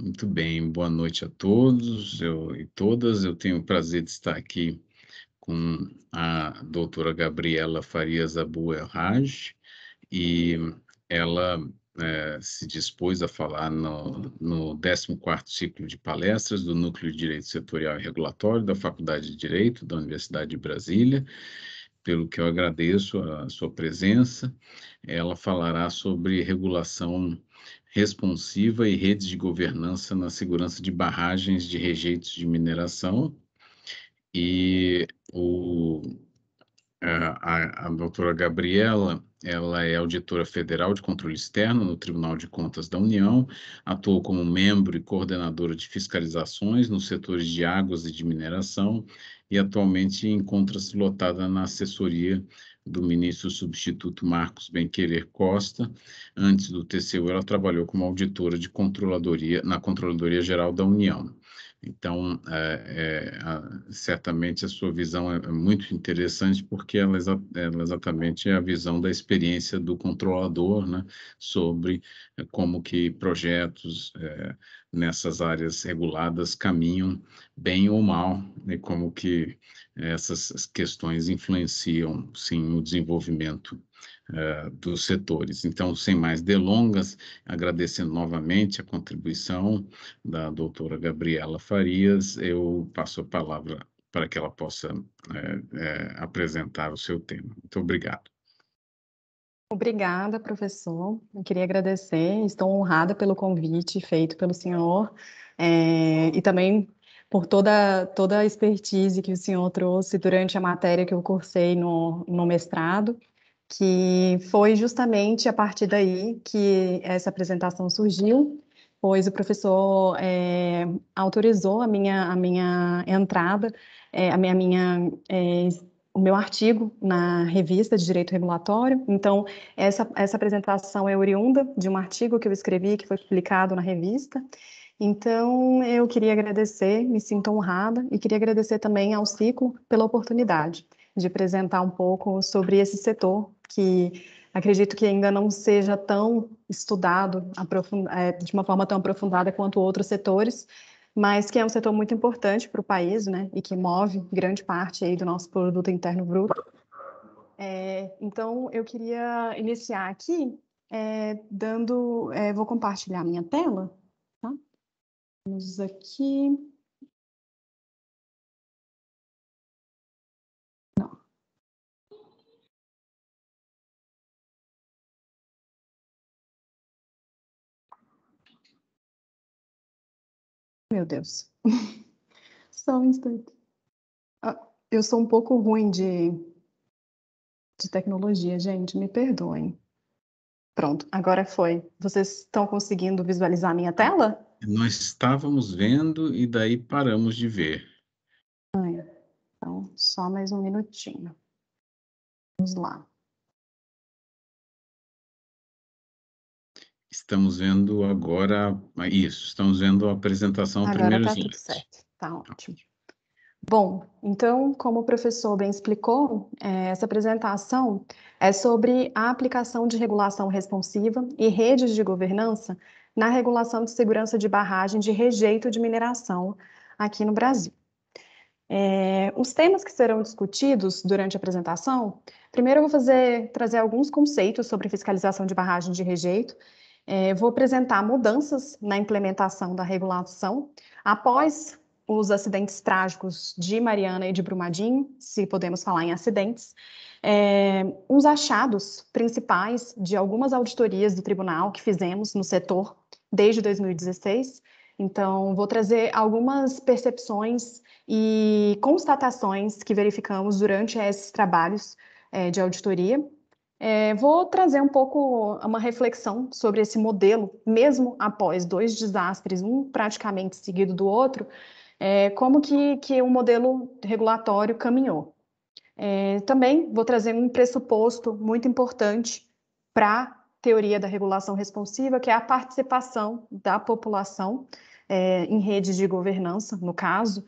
Muito bem, boa noite a todos eu, e todas. Eu tenho o prazer de estar aqui com a doutora Gabriela Farias Abuelraj e ela é, se dispôs a falar no, no 14º ciclo de palestras do Núcleo de Direito Setorial e Regulatório da Faculdade de Direito da Universidade de Brasília, pelo que eu agradeço a sua presença. Ela falará sobre regulação responsiva e redes de governança na segurança de barragens de rejeitos de mineração. E o, a, a doutora Gabriela, ela é auditora federal de controle externo no Tribunal de Contas da União, atuou como membro e coordenadora de fiscalizações nos setores de águas e de mineração e atualmente encontra-se lotada na assessoria do ministro substituto Marcos Benquerer Costa. Antes do TCU, ela trabalhou como auditora de controladoria na Controladoria Geral da União. Então, é, é, certamente a sua visão é, é muito interessante, porque ela, ela exatamente é a visão da experiência do controlador, né, sobre é, como que projetos, é, nessas áreas reguladas caminham bem ou mal, e né, como que essas questões influenciam, sim, o desenvolvimento eh, dos setores. Então, sem mais delongas, agradecendo novamente a contribuição da doutora Gabriela Farias, eu passo a palavra para que ela possa é, é, apresentar o seu tema. Muito obrigado. Obrigada, professor. Eu queria agradecer, estou honrada pelo convite feito pelo senhor é, e também por toda, toda a expertise que o senhor trouxe durante a matéria que eu cursei no, no mestrado, que foi justamente a partir daí que essa apresentação surgiu, pois o professor é, autorizou a minha, a minha entrada, é, a minha, a minha o meu artigo na revista de Direito Regulatório. Então, essa, essa apresentação é oriunda de um artigo que eu escrevi, que foi publicado na revista. Então, eu queria agradecer, me sinto honrada, e queria agradecer também ao Ciclo pela oportunidade de apresentar um pouco sobre esse setor, que acredito que ainda não seja tão estudado é, de uma forma tão aprofundada quanto outros setores, mas que é um setor muito importante para o país, né, e que move grande parte aí do nosso produto interno bruto. É, então, eu queria iniciar aqui é, dando, é, vou compartilhar minha tela, tá? Vamos aqui. meu Deus. Só um instante. Ah, eu sou um pouco ruim de, de tecnologia, gente, me perdoem. Pronto, agora foi. Vocês estão conseguindo visualizar a minha tela? Nós estávamos vendo e daí paramos de ver. então, só mais um minutinho. Vamos lá. Estamos vendo agora, isso, estamos vendo a apresentação agora primeiro. tá slides. certo, tá ótimo. Bom, então, como o professor bem explicou, é, essa apresentação é sobre a aplicação de regulação responsiva e redes de governança na regulação de segurança de barragem de rejeito de mineração aqui no Brasil. É, os temas que serão discutidos durante a apresentação, primeiro eu vou fazer, trazer alguns conceitos sobre fiscalização de barragem de rejeito é, vou apresentar mudanças na implementação da regulação após os acidentes trágicos de Mariana e de Brumadinho, se podemos falar em acidentes, é, os achados principais de algumas auditorias do tribunal que fizemos no setor desde 2016. Então, vou trazer algumas percepções e constatações que verificamos durante esses trabalhos é, de auditoria é, vou trazer um pouco uma reflexão sobre esse modelo, mesmo após dois desastres, um praticamente seguido do outro, é, como que, que o modelo regulatório caminhou. É, também vou trazer um pressuposto muito importante para a teoria da regulação responsiva, que é a participação da população é, em redes de governança, no caso,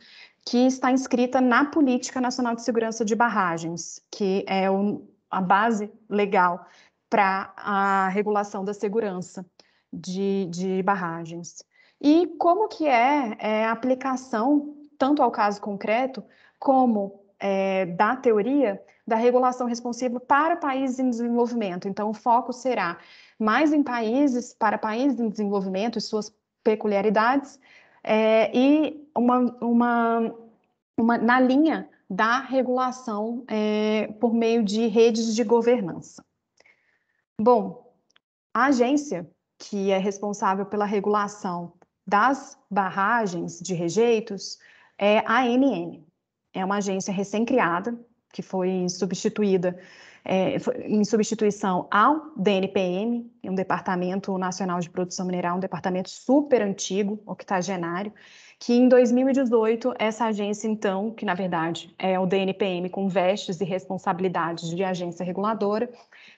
que está inscrita na Política Nacional de Segurança de Barragens, que é o a base legal para a regulação da segurança de, de barragens. E como que é, é, a aplicação, tanto ao caso concreto, como é, da teoria da regulação responsiva para países em desenvolvimento. Então, o foco será mais em países, para países em desenvolvimento e suas peculiaridades, é, e uma, uma, uma, na linha da regulação é, por meio de redes de governança. Bom, a agência que é responsável pela regulação das barragens de rejeitos é a ANN. É uma agência recém-criada, que foi substituída é, em substituição ao DNPM, é um Departamento Nacional de Produção Mineral, um departamento super antigo, octogenário, que em 2018 essa agência, então, que na verdade é o DNPM com vestes e responsabilidades de agência reguladora,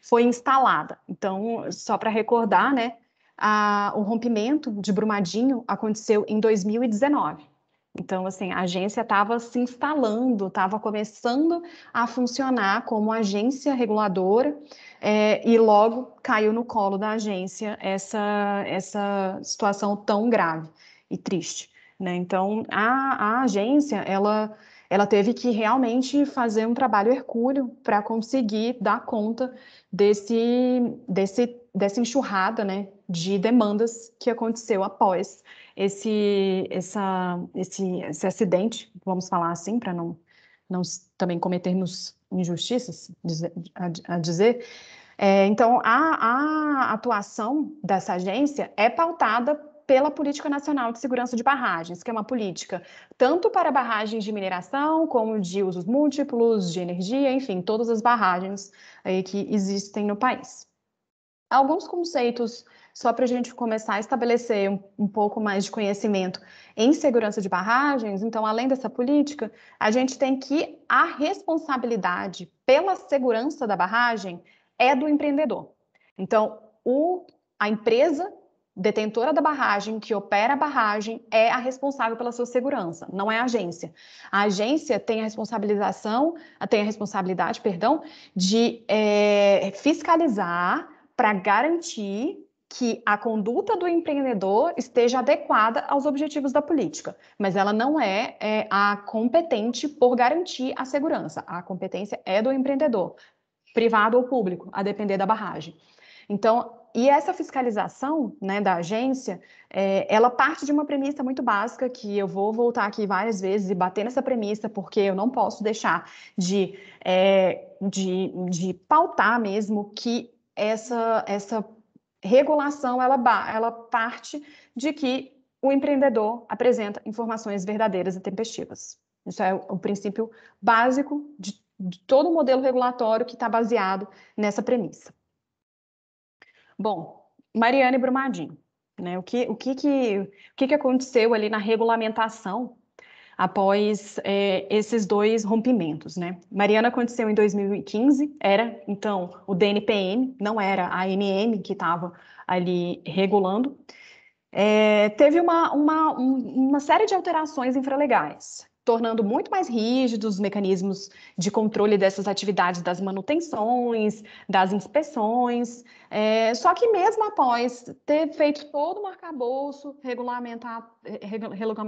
foi instalada. Então, só para recordar, né, a, o rompimento de Brumadinho aconteceu em 2019. Então, assim, a agência estava se instalando, estava começando a funcionar como agência reguladora é, e logo caiu no colo da agência essa, essa situação tão grave e triste. Né? Então, a, a agência, ela, ela teve que realmente fazer um trabalho hercúleo para conseguir dar conta desse, desse, dessa enxurrada né, de demandas que aconteceu após esse, essa, esse, esse acidente, vamos falar assim, para não, não também cometermos injustiças a, dizer. É, então, a, a atuação dessa agência é pautada pela Política Nacional de Segurança de Barragens, que é uma política tanto para barragens de mineração, como de usos múltiplos, de energia, enfim, todas as barragens aí eh, que existem no país. Alguns conceitos só para a gente começar a estabelecer um, um, pouco mais de conhecimento em segurança de barragens, então, além dessa política, a gente tem que a responsabilidade pela segurança da barragem é do empreendedor. Então, o, a empresa detentora da barragem, que opera a barragem, é a responsável pela sua segurança, não é a agência. A agência tem a responsabilização, tem a responsabilidade, perdão, de é, fiscalizar para garantir que a conduta do empreendedor esteja adequada aos objetivos da política, mas ela não é, é, a competente por garantir a segurança. A competência é do empreendedor, privado ou público, a depender da barragem. Então, e essa fiscalização né, da agência, é, ela parte de uma premissa muito básica que eu vou voltar aqui várias vezes e bater nessa premissa porque eu não posso deixar de, é, de, de pautar mesmo que essa, essa regulação ela, ela parte de que o empreendedor apresenta informações verdadeiras e tempestivas. Isso é o, princípio básico de, de todo o modelo regulatório que está baseado nessa premissa. Bom, Mariane Brumadinho, né? O que, o que, que, o que, que aconteceu ali na regulamentação após é, esses dois rompimentos, né? Mariana aconteceu em 2015, era então o DNPM, não era a ANM que estava ali regulando. É, teve uma, uma, um, uma série de alterações infralegais tornando muito mais rígidos os mecanismos de controle dessas atividades, das manutenções, das inspeções. É, só que mesmo após ter feito todo o arcabouço regulamentar,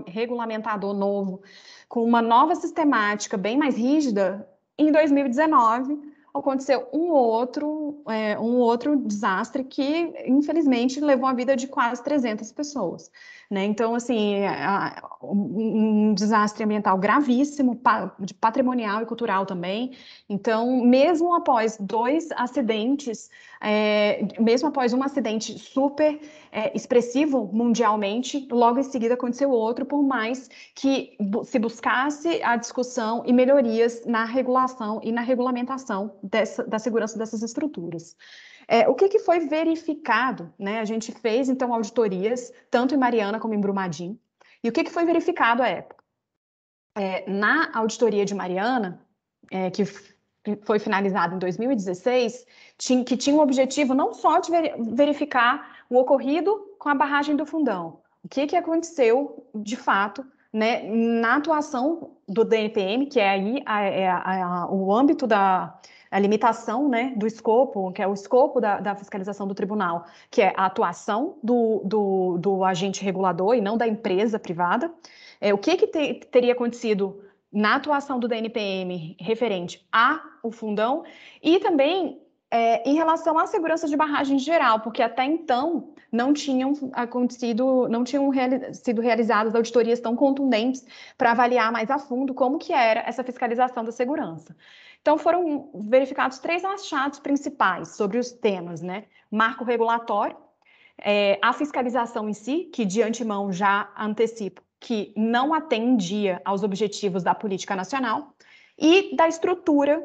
regulamentador novo, com uma nova sistemática bem mais rígida, em 2019 aconteceu um outro, é, um outro desastre que, infelizmente, levou a vida de quase 300 pessoas. Né? Então, assim, é, um desastre ambiental gravíssimo, patrimonial e cultural também. Então, mesmo após dois acidentes, é, mesmo após um acidente super é, expressivo mundialmente, logo em seguida aconteceu outro, por mais que se buscasse a discussão e melhorias na regulação e na regulamentação dessa, da segurança dessas estruturas. É, o que, que, foi verificado? Né? A gente fez, então, auditorias, tanto em Mariana como em Brumadinho. E o que, que foi verificado à época? É, na auditoria de Mariana, é, que foi finalizada em 2016, tinha, que tinha o um objetivo não só de verificar o ocorrido com a barragem do fundão, o que, que aconteceu de fato né, na atuação do DNPM, que é aí a, é a, a, o âmbito da, a limitação né, do escopo, que é o escopo da, da fiscalização do tribunal, que é a atuação do, do, do, agente regulador e não da empresa privada. É, o que, que te, teria acontecido na atuação do DNPM referente ao fundão e também é, em relação à segurança de barragem geral, porque até então não tinham acontecido, não tinham reali sido realizadas auditorias tão contundentes para avaliar mais a fundo como que era essa fiscalização da segurança. Então foram verificados três achados principais sobre os temas, né? Marco regulatório, é, a fiscalização em si, que de antemão já antecipo que não atendia aos objetivos da política nacional, e da estrutura,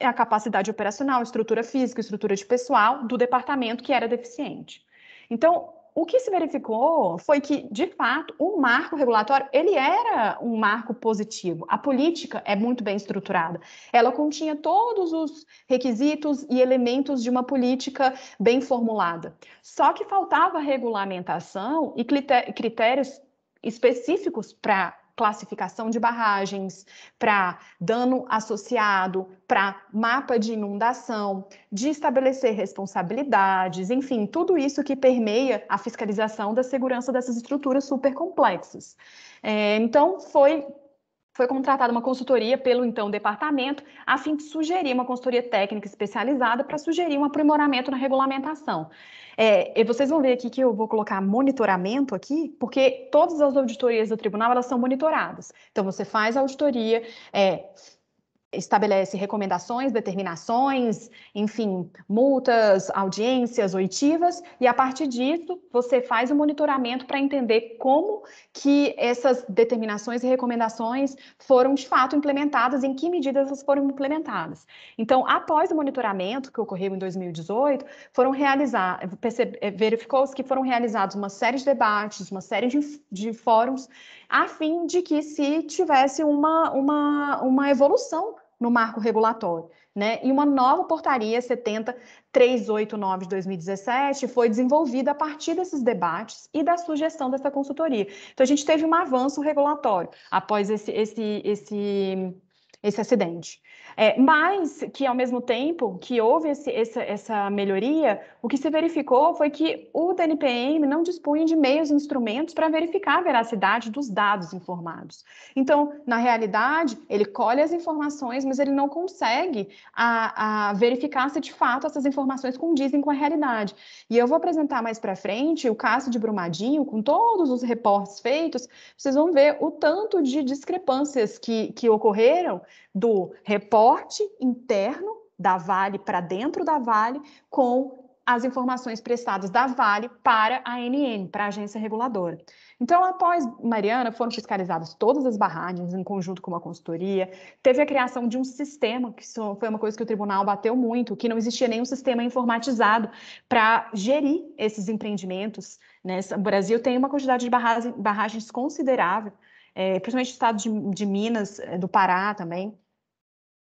é, a capacidade operacional, estrutura física, estrutura de pessoal do departamento que era deficiente. Então, o que se verificou foi que, de fato, o marco regulatório ele era um marco positivo. A política é muito bem estruturada. Ela continha todos os requisitos e elementos de uma política bem formulada. Só que faltava regulamentação e critérios específicos para classificação de barragens, para dano associado, para mapa de inundação, de estabelecer responsabilidades, enfim, tudo isso que permeia a fiscalização da segurança dessas estruturas super complexas. É, então, foi foi contratada uma consultoria pelo então departamento, a fim de sugerir uma consultoria técnica especializada para sugerir um aprimoramento na regulamentação. É, e vocês vão ver aqui que eu vou colocar monitoramento aqui, porque todas as auditorias do tribunal elas são monitoradas. Então você faz a auditoria, é, estabelece recomendações, determinações, enfim, multas, audiências, oitivas, e a partir disso você faz o um monitoramento para entender como que essas determinações e recomendações foram de fato implementadas, em que medidas elas foram implementadas. Então, após o monitoramento que ocorreu em 2018, foram realizar, é, verificou-se que foram realizados uma série de debates, uma série de, de fóruns, a fim de que se tivesse uma, uma, uma evolução no marco regulatório. Né? E uma nova portaria 70389 de 2017 foi desenvolvida a partir desses debates e da sugestão dessa consultoria. Então, a gente teve um avanço regulatório após esse, esse, esse esse acidente. É, mas que, ao mesmo tempo que houve esse, essa, essa melhoria, o que se verificou foi que o DNPM não dispunha de meios e instrumentos para verificar a veracidade dos dados informados. Então, na realidade, ele colhe as informações, mas ele não consegue a, a verificar se de fato essas informações condizem com a realidade. E eu vou apresentar mais para frente o caso de Brumadinho, com todos os reportes feitos, vocês vão ver o tanto de discrepâncias que, que ocorreram do reporte interno da Vale para dentro da Vale com as informações prestadas da Vale para a ANN, para a agência reguladora. Então, após Mariana, foram fiscalizadas todas as barragens em conjunto com uma consultoria. Teve a criação de um sistema, que foi uma coisa que o tribunal bateu muito, que não existia nenhum sistema informatizado para gerir esses empreendimentos. Né? O Brasil tem uma quantidade de barragens considerável é, principalmente do estado de, de, Minas, é, do Pará também,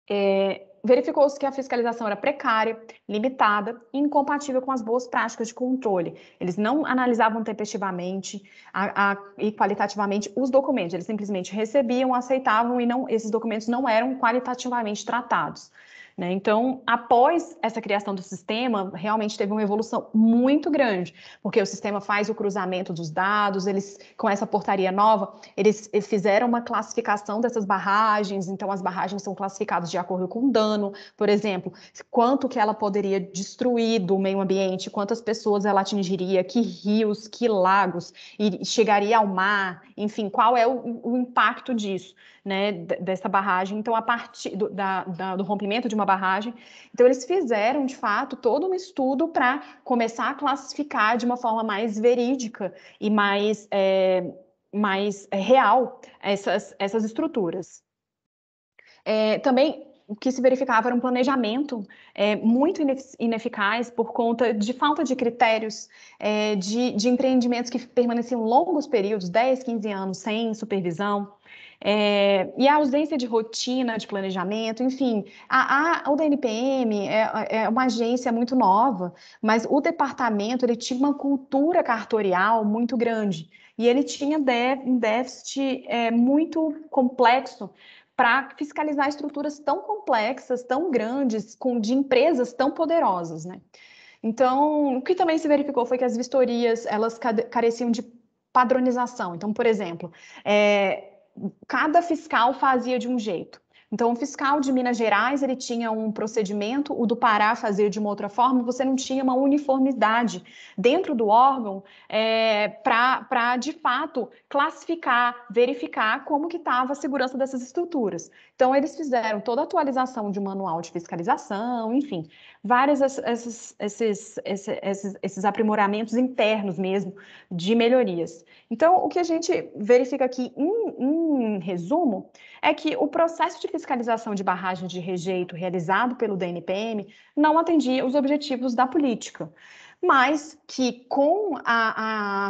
é, verificou-se que a fiscalização era precária, limitada e incompatível com as boas práticas de controle. Eles não analisavam tempestivamente a, a, e qualitativamente os documentos, eles simplesmente recebiam, aceitavam e não, esses documentos não eram qualitativamente tratados. Né? Então, após essa criação do sistema, realmente teve uma evolução muito grande, porque o sistema faz o cruzamento dos dados, eles, com essa portaria nova, eles fizeram uma classificação dessas barragens, então as barragens são classificadas de acordo com o dano, por exemplo, quanto que ela poderia destruir do meio ambiente, quantas pessoas ela atingiria, que rios, que lagos, e chegaria ao mar, enfim, qual é o, o impacto disso, né, dessa barragem. Então, a partir do, da, da, do rompimento de uma uma barragem. Então, eles fizeram, de fato, todo um estudo para começar a classificar de uma forma mais verídica e mais, é, mais é, real essas, essas estruturas. É, também o que se verificava era um planejamento é, muito ineficaz por conta de falta de critérios, é, de, de empreendimentos que permaneciam longos períodos, 10, 15 anos, sem supervisão. É, e a ausência de rotina, de planejamento, enfim, a, a, o DNPM é, é, uma agência muito nova, mas o departamento ele tinha uma cultura cartorial muito grande e ele tinha um déficit é, muito complexo para fiscalizar estruturas tão complexas, tão grandes, com, de empresas tão poderosas, né? Então, o que também se verificou foi que as vistorias elas careciam de padronização. Então, por exemplo, é, cada fiscal fazia de um jeito. Então, o fiscal de Minas Gerais ele tinha um procedimento, o do Pará fazia de uma outra forma, você não tinha uma uniformidade dentro do órgão é, para, de fato, classificar, verificar como que estava a segurança dessas estruturas. Então, eles fizeram toda a atualização de um manual de fiscalização, enfim, vários esses, esses, esses, esses, aprimoramentos internos mesmo de melhorias. Então, o que a gente verifica aqui, em, em resumo, é que o processo de fiscalização de barragens de rejeito realizado pelo DNPM não atendia os objetivos da política mas que com a,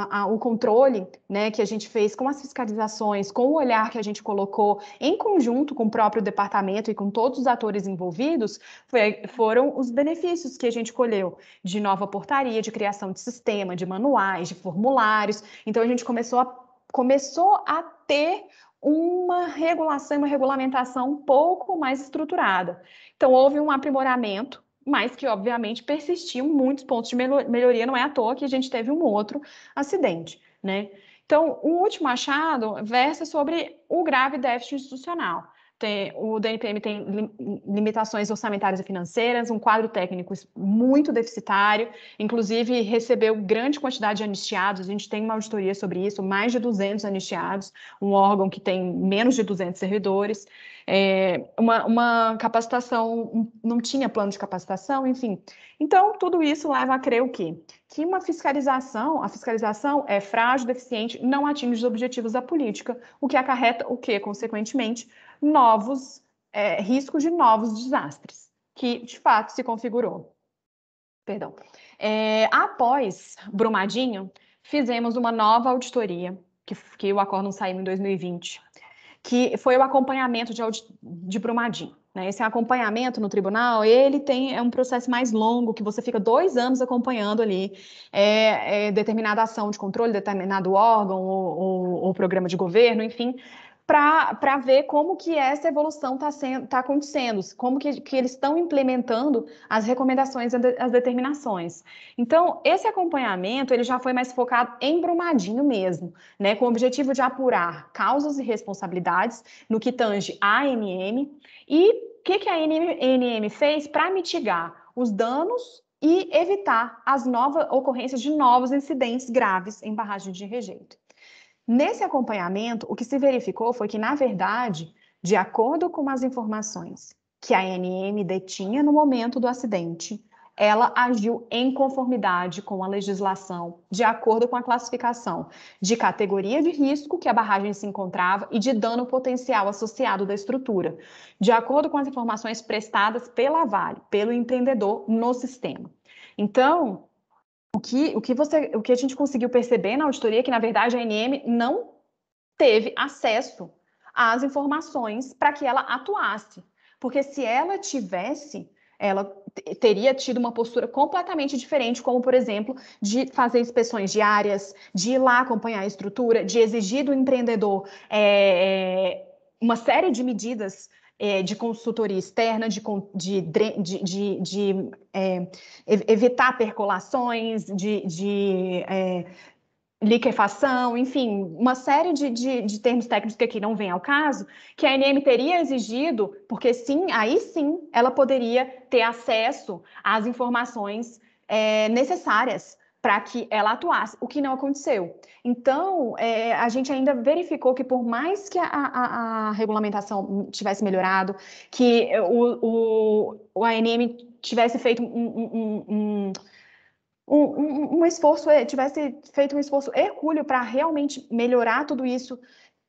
a, a, o controle né, que a gente fez, com as fiscalizações, com o olhar que a gente colocou em conjunto com o próprio departamento e com todos os atores envolvidos, foi, foram os benefícios que a gente colheu de nova portaria, de criação de sistema, de manuais, de formulários. Então a gente começou a, começou a ter uma regulação, uma regulamentação um pouco mais estruturada. Então houve um aprimoramento mas que obviamente persistiam muitos pontos de melhoria, não é à toa que a gente teve um outro acidente, né? Então, o último achado versa sobre o grave déficit institucional. Tem, o DNPM tem limitações orçamentárias e financeiras, um quadro técnico muito deficitário, inclusive recebeu grande quantidade de anistiados, a gente tem uma auditoria sobre isso, mais de 200 anistiados, um órgão que tem menos de 200 servidores, é, uma, uma capacitação, não tinha plano de capacitação, enfim. Então, tudo isso leva a crer o quê? Que uma fiscalização, a fiscalização é frágil, deficiente, não atinge os objetivos da política, o que acarreta o quê? Consequentemente, novos é, riscos de novos desastres, que de fato se configurou. Perdão. É, após Brumadinho, fizemos uma nova auditoria, que, que o acordo saiu em 2020, que foi o acompanhamento de, de Brumadinho. Né? Esse acompanhamento no tribunal, ele tem é um processo mais longo, que você fica dois anos acompanhando ali é, é, determinada ação de controle, determinado órgão ou, ou, ou programa de governo, enfim, para ver como que essa evolução está tá acontecendo, como que, que eles estão implementando as recomendações, as determinações. Então, esse acompanhamento ele já foi mais focado em Brumadinho mesmo, né, com o objetivo de apurar causas e responsabilidades no que tange a ANM e o que, que a ANM fez para mitigar os danos e evitar as novas ocorrências de novos incidentes graves em barragem de rejeito. Nesse acompanhamento, o que se verificou foi que, na verdade, de acordo com as informações que a ANM detinha no momento do acidente, ela agiu em conformidade com a legislação, de acordo com a classificação de categoria de risco que a barragem se encontrava e de dano potencial associado da estrutura, de acordo com as informações prestadas pela Vale, pelo empreendedor no sistema. Então, o que, o que você, o que a gente conseguiu perceber na auditoria é que na verdade a ANM não teve acesso às informações para que ela atuasse, porque se ela tivesse, ela teria tido uma postura completamente diferente, como por exemplo, de fazer inspeções diárias, de ir lá acompanhar a estrutura, de exigir do empreendedor é, uma série de medidas é, de consultoria externa, de, de, de, de, de é, evitar percolações, de, de é, liquefação, enfim, uma série de, de, de, termos técnicos que aqui não vem ao caso, que a NM teria exigido, porque sim, aí sim ela poderia ter acesso às informações é, necessárias para que ela atuasse, o que não aconteceu. Então, é, a gente ainda verificou que, por mais que a, a, a regulamentação tivesse melhorado, que o, o, o ANM tivesse feito um, um, um, um esforço, é, tivesse feito um esforço hercúleo para realmente melhorar tudo isso,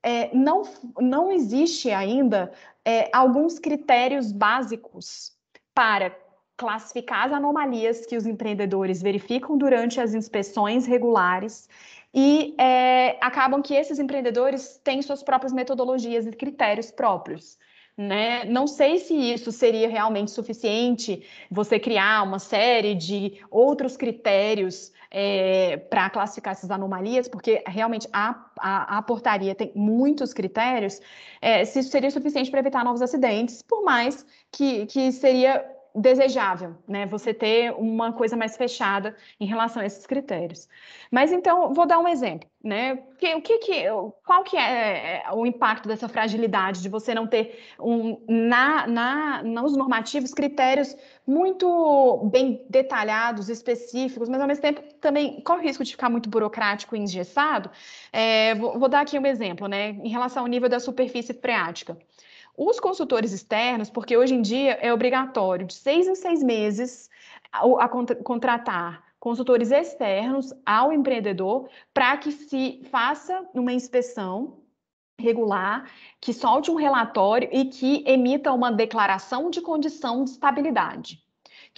é, não, não existe ainda é, alguns critérios básicos para classificar as anomalias que os empreendedores verificam durante as inspeções regulares e é, acabam que esses empreendedores têm suas próprias metodologias e critérios próprios. Né? Não sei se isso seria realmente suficiente você criar uma série de outros critérios é, para classificar essas anomalias, porque realmente a, a, a portaria tem muitos critérios, é, se isso seria suficiente para evitar novos acidentes, por mais que, que seria desejável, né? Você ter uma coisa mais fechada em relação a esses critérios. Mas então vou dar um exemplo, né? Que, o que que, qual que é, é o impacto dessa fragilidade de você não ter um na, na nos normativos critérios muito bem detalhados, específicos, mas ao mesmo tempo também corre o risco de ficar muito burocrático e engessado. É, vou, vou dar aqui um exemplo, né? Em relação ao nível da superfície freática. Os consultores externos, porque hoje em dia é obrigatório de seis em seis meses a, a contra, contratar consultores externos ao empreendedor para que se faça uma inspeção regular, que solte um relatório e que emita uma declaração de condição de estabilidade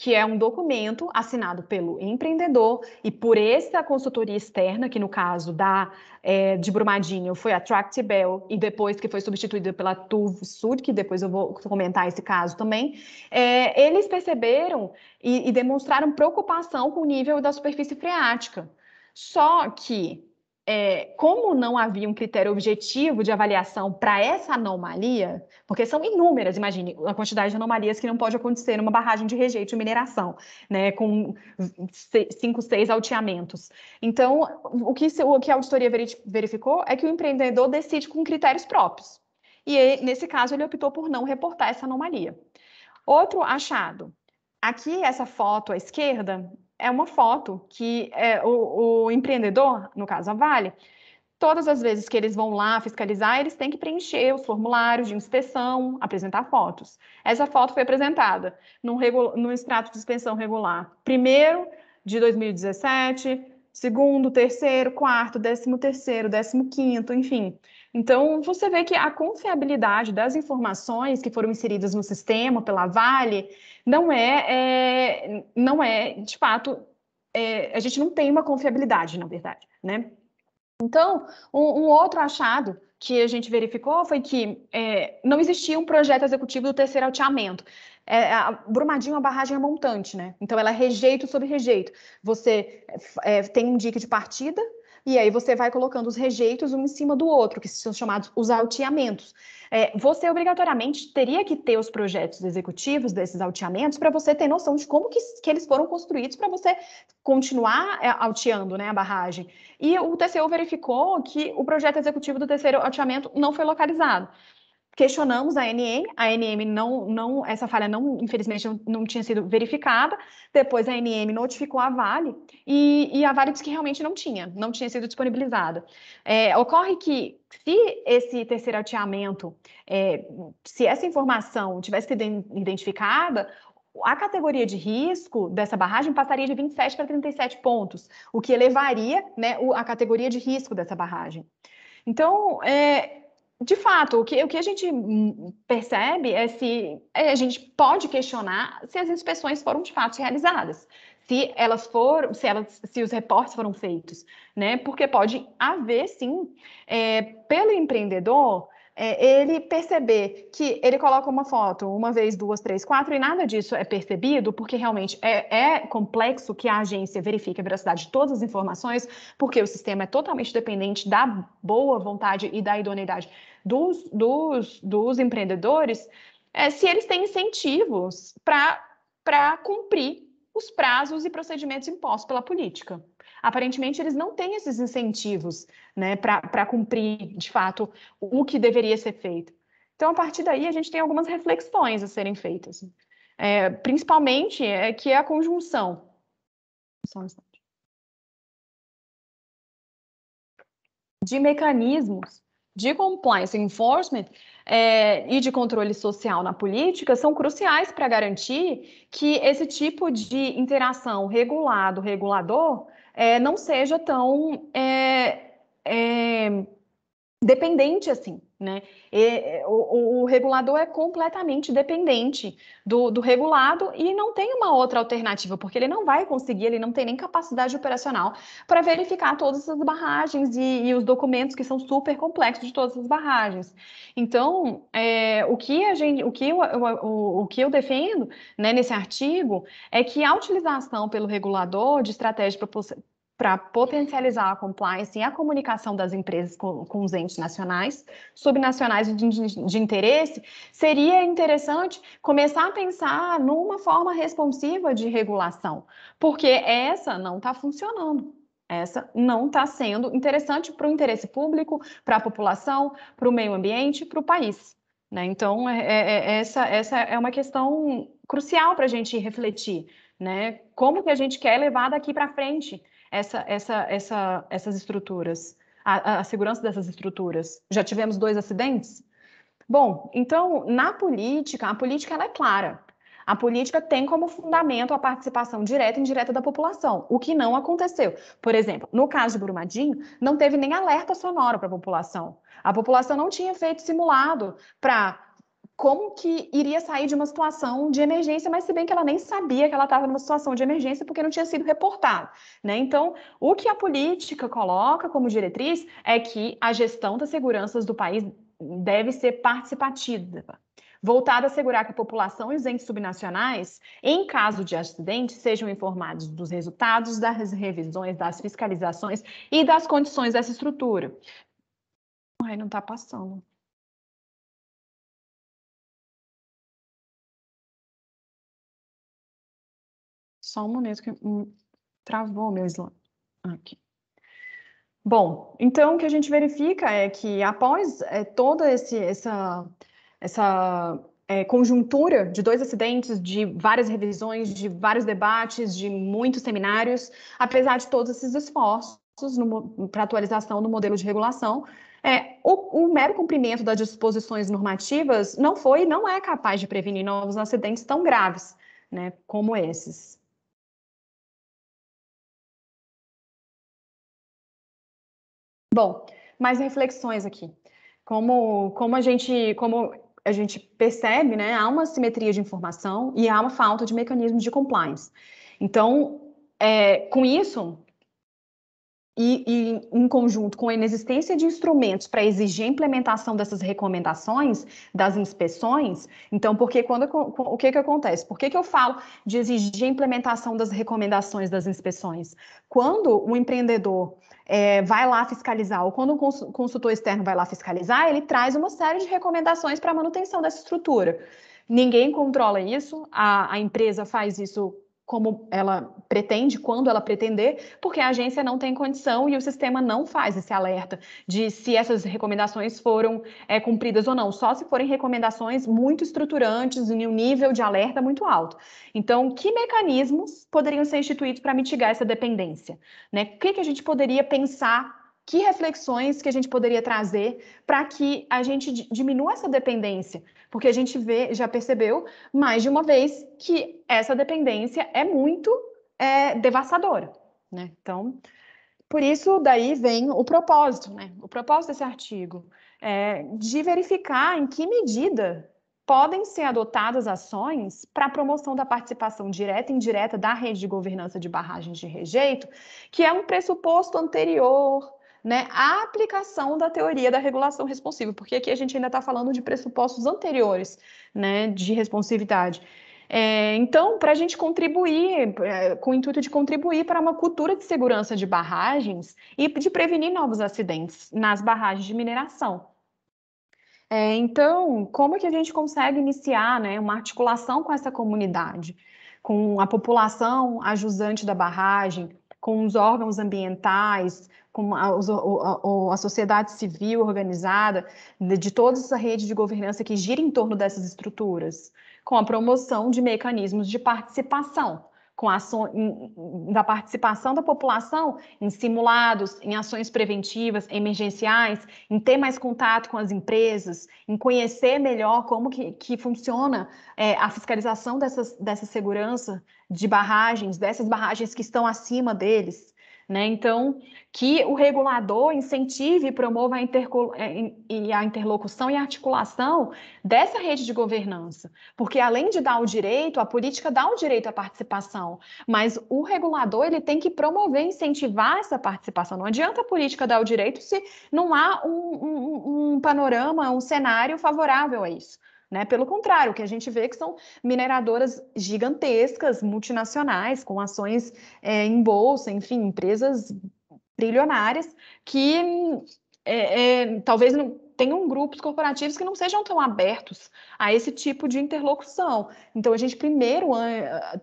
que é um documento assinado pelo empreendedor e por essa consultoria externa, que no caso da é, de Brumadinho foi a Tractibel e depois que foi substituída pela Tuv Sud, que depois eu vou comentar esse caso também, é, eles perceberam e, e demonstraram preocupação com o nível da superfície freática. Só que é, como não havia um critério objetivo de avaliação para essa anomalia, porque são inúmeras, imagine, a quantidade de anomalias que não pode acontecer numa barragem de rejeito e mineração, né, com cinco, seis alteamentos. Então, o que, o que a auditoria verificou é que o empreendedor decide com critérios próprios. E nesse caso, ele optou por não reportar essa anomalia. Outro achado. Aqui, essa foto à esquerda é uma foto que é, o, o empreendedor, no caso a Vale, todas as vezes que eles vão lá fiscalizar, eles têm que preencher os formulários de inspeção, apresentar fotos. Essa foto foi apresentada no extrato de inspeção regular. Primeiro de 2017, segundo, terceiro, quarto, décimo terceiro, décimo quinto, enfim. Então, você vê que a confiabilidade das informações que foram inseridas no sistema pela Vale, não é, é não é, de fato, é, a gente não tem uma confiabilidade, na verdade, né? Então, um, um outro achado que a gente verificou foi que é, não existia um projeto executivo do terceiro alteamento. É, a Brumadinho é uma barragem montante, né? Então ela é rejeito sobre rejeito. Você é, tem um dique de partida, e aí você vai colocando os rejeitos um em cima do outro, que são chamados os alteamentos. É, você obrigatoriamente teria que ter os projetos executivos desses alteamentos para você ter noção de como que, que eles foram construídos para você continuar é, alteando né, a barragem. E o TCU verificou que o projeto executivo do terceiro alteamento não foi localizado questionamos a ANM, a ANM não, não, essa falha não, infelizmente, não, não tinha sido verificada, depois a ANM notificou a Vale, e, e, a Vale disse que realmente não tinha, não tinha sido disponibilizada. É, ocorre que, se esse terceiro alteamento, é, se essa informação tivesse sido identificada, a categoria de risco dessa barragem passaria de 27 para 37 pontos, o que elevaria né, a categoria de risco dessa barragem. Então, é, de fato, o que, o que a gente hum, percebe é se é, a gente pode questionar se as inspeções foram de fato realizadas, se elas foram, se, elas, se os reportes foram feitos, né? Porque pode haver, sim, é, pelo empreendedor, é, ele perceber que ele coloca uma foto uma vez, duas, três, quatro, e nada disso é percebido, porque realmente é, é, complexo que a agência verifique a veracidade de todas as informações, porque o sistema é totalmente dependente da boa vontade e da idoneidade dos, dos, dos empreendedores é, se eles têm incentivos para cumprir os prazos e procedimentos impostos pela política. Aparentemente, eles não têm esses incentivos né, para cumprir, de fato, o que deveria ser feito. Então, a partir daí, a gente tem algumas reflexões a serem feitas. É, principalmente, é que é a conjunção. Só um instante. De mecanismos de compliance enforcement é, e de controle social na política são cruciais para garantir que esse tipo de interação regulado-regulador é, eh, não seja tão é, dependente assim. Né? E, é, o, o, regulador é completamente dependente do, do, regulado e não tem uma outra alternativa, porque ele não vai conseguir, ele não tem nem capacidade operacional para verificar todas as barragens e, e, os documentos que são super complexos de todas as barragens. Então, é, o que a gente, o que eu, o, o que eu defendo né, nesse artigo é que a utilização pelo regulador de estratégias para potencializar a compliance e a comunicação das empresas com, com os entes nacionais, subnacionais de, de, de, interesse, seria interessante começar a pensar numa forma responsiva de regulação, porque essa não está funcionando. Essa não está sendo interessante para o interesse público, para a população, para o meio ambiente, para o país. Né? Então, é, é, é, essa, essa é uma questão crucial para a gente refletir. Né? Como que a gente quer levar daqui para frente? essa, essa, essa, essas estruturas, a, a segurança dessas estruturas. Já tivemos dois acidentes? Bom, então, na política, a política ela é clara. A política tem como fundamento a participação direta e indireta da população, o que não aconteceu. Por exemplo, no caso de Brumadinho, não teve nem alerta sonoro para a população. A população não tinha feito simulado para como que iria sair de uma situação de emergência, mas se bem que ela nem sabia que ela estava numa situação de emergência porque não tinha sido reportado, né? Então, o que a política coloca como diretriz é que a gestão das seguranças do país deve ser participativa, voltada a assegurar que a população e os entes subnacionais, em caso de acidente, sejam informados dos resultados das revisões, das fiscalizações e das condições dessa estrutura. Ai, não está passando. Só um momento que hum, travou meu slide. Aqui. Bom, então o que a gente verifica é que após é, toda esse, essa, essa é, conjuntura de dois acidentes, de várias revisões, de vários debates, de muitos seminários, apesar de todos esses esforços para atualização do modelo de regulação, é, o, o, mero cumprimento das disposições normativas não foi e não é capaz de prevenir novos acidentes tão graves né, como esses. Bom, mais reflexões aqui. Como, como a gente, como a gente percebe, né, há uma simetria de informação e há uma falta de mecanismos de compliance. Então, é, com isso, e, e, em conjunto com a inexistência de instrumentos para exigir a implementação dessas recomendações, das inspeções, então, porque quando o que, que acontece? Por que, que eu falo de exigir a implementação das recomendações das inspeções? Quando o empreendedor é, vai lá fiscalizar, ou quando o consultor externo vai lá fiscalizar, ele traz uma série de recomendações para a manutenção dessa estrutura. Ninguém controla isso, a, a empresa faz isso como ela pretende, quando ela pretender, porque a agência não tem condição e o sistema não faz esse alerta de se essas recomendações foram é, cumpridas ou não, só se forem recomendações muito estruturantes e um nível de alerta muito alto. Então, que mecanismos poderiam ser instituídos para mitigar essa dependência? Né? O que, que a gente poderia pensar que reflexões que a gente poderia trazer para que a gente diminua essa dependência, porque a gente vê, já percebeu mais de uma vez que essa dependência é muito é, devastadora, né? Então, por isso daí vem o propósito, né? O propósito desse artigo é de verificar em que medida podem ser adotadas ações para a promoção da participação direta e indireta da rede de governança de barragens de rejeito, que é um pressuposto anterior né, a aplicação da teoria da regulação responsiva, porque aqui a gente ainda está falando de pressupostos anteriores né, de responsividade. É, então, para a gente contribuir, é, com o intuito de contribuir para uma cultura de segurança de barragens e de prevenir novos acidentes nas barragens de mineração. É, então, como que a gente consegue iniciar né, uma articulação com essa comunidade, com a população ajusante da barragem, com os órgãos ambientais, com a, a, a, sociedade civil organizada, de toda essa rede de governança que gira em torno dessas estruturas, com a promoção de mecanismos de participação, com a ação, da participação da população em simulados, em ações preventivas, emergenciais, em ter mais contato com as empresas, em conhecer melhor como que, que funciona é, a fiscalização dessas, dessa segurança de barragens, dessas barragens que estão acima deles né? Então, que o regulador incentive e promova a, é, e a interlocução e articulação dessa rede de governança, porque além de dar o direito, a política dá o direito à participação, mas o regulador ele tem que promover, incentivar essa participação. Não adianta a política dar o direito se não há um, um, um panorama, um cenário favorável a isso. Né? Pelo contrário, o que a gente vê é que são mineradoras gigantescas, multinacionais, com ações é, em bolsa, enfim, empresas trilionárias, que hum, é, é, talvez tenham grupos corporativos que não sejam tão abertos a esse tipo de interlocução. Então, a gente primeiro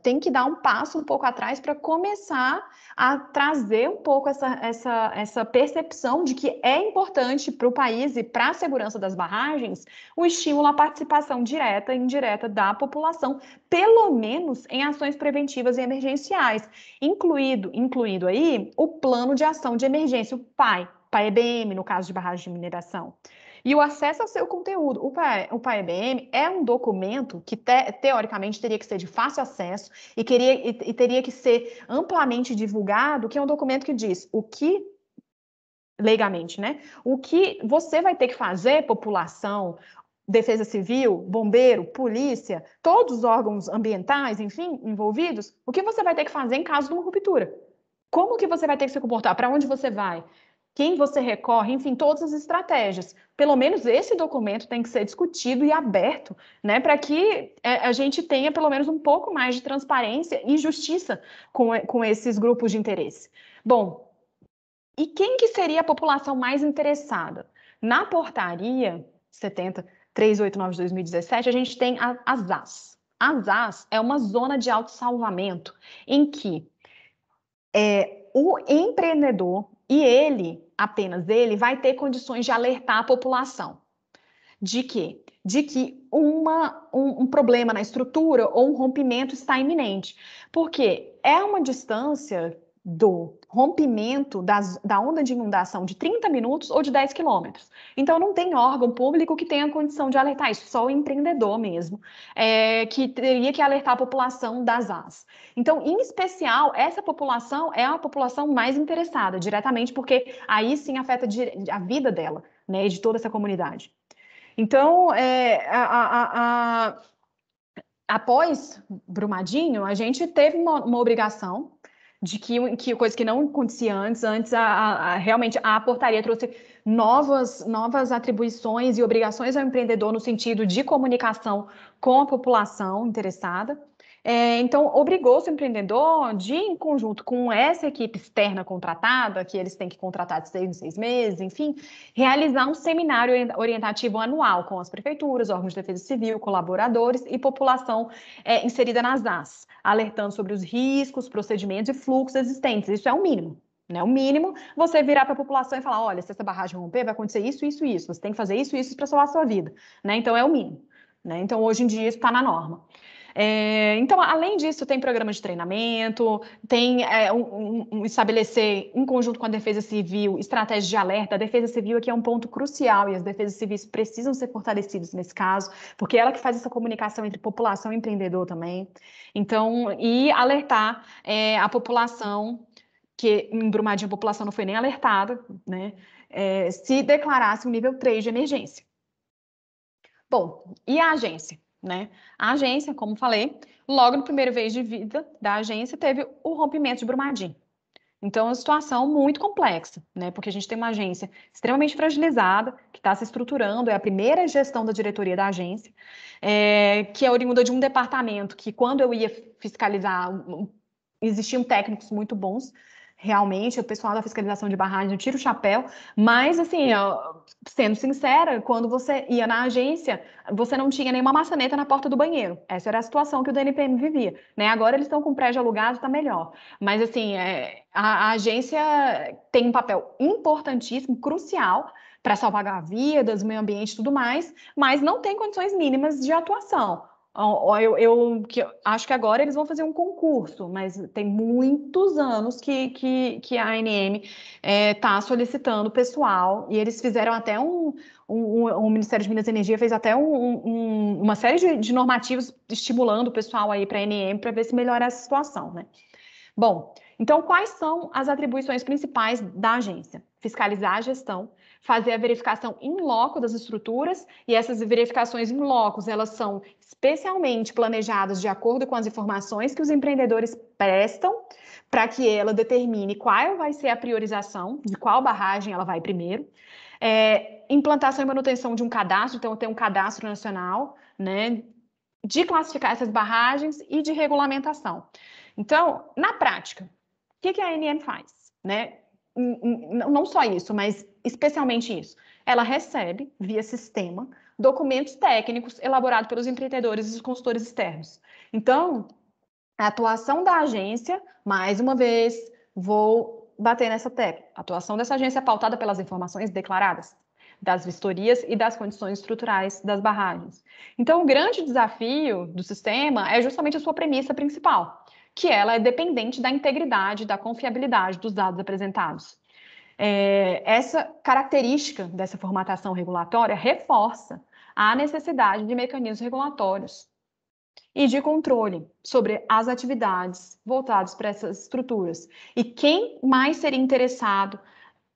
tem que dar um passo um pouco atrás para começar a trazer um pouco essa, essa, essa percepção de que é importante para o país e para a segurança das barragens o estímulo à participação direta e indireta da população, pelo menos em ações preventivas e emergenciais, incluído, incluído aí o plano de ação de emergência, o PAI, para a EBM, no caso de barragem de mineração. E o acesso ao seu conteúdo. O, PAEBM é um documento que, te, teoricamente, teria que ser de fácil acesso e, queria, e, e teria que ser amplamente divulgado, que é um documento que diz o que leigamente, né? O que você vai ter que fazer, população, defesa civil, bombeiro, polícia, todos os órgãos ambientais, enfim, envolvidos, o que você vai ter que fazer em caso de uma ruptura? Como que você vai ter que se comportar? Para onde você vai? quem você recorre, enfim, todas as estratégias. Pelo menos esse documento tem que ser discutido e aberto, né, para que é, a gente tenha pelo menos um pouco mais de transparência e justiça com, é, com esses grupos de interesse. Bom, e quem que seria a população mais interessada? Na portaria 70389 2017, a gente tem a, as AS. As AS é uma zona de autossalvamento em que é, o empreendedor e ele apenas ele vai ter condições de alertar a população de que de que uma, um, um, problema na estrutura ou um rompimento está iminente, porque é uma distância do rompimento das, da onda de inundação de 30 minutos ou de 10 quilômetros. Então, não tem órgão público que tenha condição de alertar isso, só o empreendedor mesmo, é, que teria que alertar a população das AS. Então, em especial, essa população é a população mais interessada diretamente, porque aí sim afeta a vida dela, né, de toda essa comunidade. Então, é, a, a, a, após Brumadinho, a gente teve uma, uma obrigação de que, que coisa que não acontecia antes, antes a, a, realmente a portaria trouxe novas, novas atribuições e obrigações ao empreendedor no sentido de comunicação com a população interessada. É, então, obrigou o empreendedor de, em conjunto com essa equipe externa contratada, que eles têm que contratar de seis em seis meses, enfim, realizar um seminário orientativo anual com as prefeituras, órgãos de defesa civil, colaboradores e população é, inserida nas AS, alertando sobre os riscos, procedimentos e fluxos existentes. Isso é o mínimo. Né? O mínimo, você virar para a população e falar: olha, se essa barragem romper, vai acontecer isso, isso, isso. Você tem que fazer isso, isso para salvar a sua vida. Né? Então, é o mínimo. Né? Então, hoje em dia, isso está na norma. É, então, além disso, tem programa de treinamento, tem é, um, um, estabelecer, em conjunto com a Defesa Civil, estratégias de alerta. A Defesa Civil aqui é um ponto crucial e as defesas civis precisam ser fortalecidas nesse caso, porque é ela que faz essa comunicação entre população e empreendedor também. Então, e alertar é, a população, que em Brumadinho a população não foi nem alertada, né? É, se declarasse um nível 3 de emergência. Bom, e a agência? né? A agência, como falei, logo no primeiro mês de vida da agência teve o rompimento de Brumadinho. Então, é uma situação muito complexa, né? Porque a gente tem uma agência extremamente fragilizada, que está se estruturando, é a primeira gestão da diretoria da agência, é, que é oriunda de um departamento que, quando eu ia fiscalizar, existiam técnicos muito bons, realmente, o pessoal da fiscalização de barragem tira o chapéu, mas assim, ó, sendo sincera, quando você ia na agência, você não tinha nenhuma maçaneta na porta do banheiro. Essa era a situação que o DNPM vivia, né? Agora eles estão com prédio alugado, está melhor. Mas assim, é, a, a agência tem um papel importantíssimo, crucial, para salvaguardar vidas, meio ambiente e tudo mais, mas não tem condições mínimas de atuação. Eu, eu que, acho que agora eles vão fazer um concurso, mas tem muitos anos que, que, que a ANM está é, tá solicitando pessoal, e eles fizeram até um. um, um o Ministério de Minas e Energia fez até um, uma série de, de, normativos estimulando o pessoal aí para a ANM para ver se melhora a situação, né? Bom, então quais são as atribuições principais da agência? Fiscalizar a gestão, fazer a verificação em loco das estruturas e essas verificações em locos, elas são especialmente planejadas de acordo com as informações que os empreendedores prestam, para que ela determine qual vai ser a priorização, de qual barragem ela vai primeiro. É, implantação e manutenção de um cadastro, então tem um cadastro nacional, né, de classificar essas barragens e de regulamentação. Então, na prática, o que, que a NM faz? Né? Não só isso, mas especialmente isso. Ela recebe, via sistema, documentos técnicos elaborados pelos empreendedores e consultores externos. Então, a atuação da agência, mais uma vez, vou bater nessa tecla. A atuação dessa agência é pautada pelas informações declaradas, das vistorias e das condições estruturais das barragens. Então, o grande desafio do sistema é justamente a sua premissa principal, que ela é dependente da integridade, da confiabilidade dos dados apresentados. É, essa característica dessa formatação regulatória reforça a necessidade de mecanismos regulatórios e de controle sobre as atividades voltadas para essas estruturas. E quem mais seria interessado,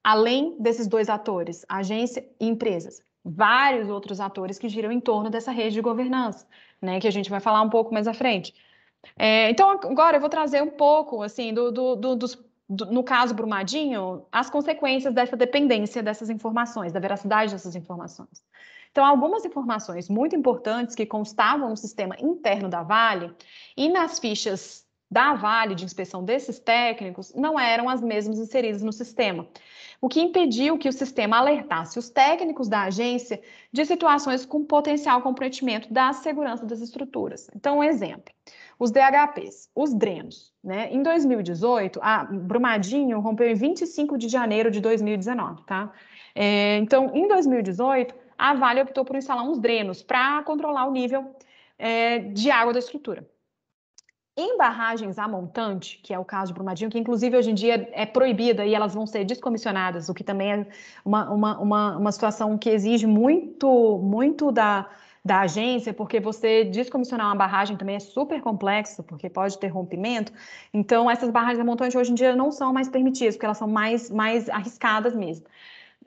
além desses dois atores, agência e empresas? Vários outros atores que giram em torno dessa rede de governança, né, que a gente vai falar um pouco mais à frente. É, então, agora eu vou trazer um pouco assim do, do, do dos no caso Brumadinho, as consequências dessa dependência dessas informações, da veracidade dessas informações. Então, algumas informações muito importantes que constavam no sistema interno da Vale e nas fichas da Vale de inspeção desses técnicos não eram as mesmas inseridas no sistema, o que impediu que o sistema alertasse os técnicos da agência de situações com potencial comprometimento da segurança das estruturas. Então, um exemplo. Os DHPs, os drenos. Né? Em 2018, a Brumadinho rompeu em 25 de janeiro de 2019. Tá? É, então, em 2018, a Vale optou por instalar uns drenos para controlar o nível é, de água da estrutura. Em barragens a montante, que é o caso de Brumadinho, que inclusive hoje em dia é proibida e elas vão ser descomissionadas, o que também é uma, uma, uma, uma situação que exige muito, muito da, da agência, porque você descomissionar uma barragem também é super complexo, porque pode ter rompimento. Então, essas barragens remontantes hoje em dia não são mais permitidas, porque elas são mais, mais arriscadas mesmo.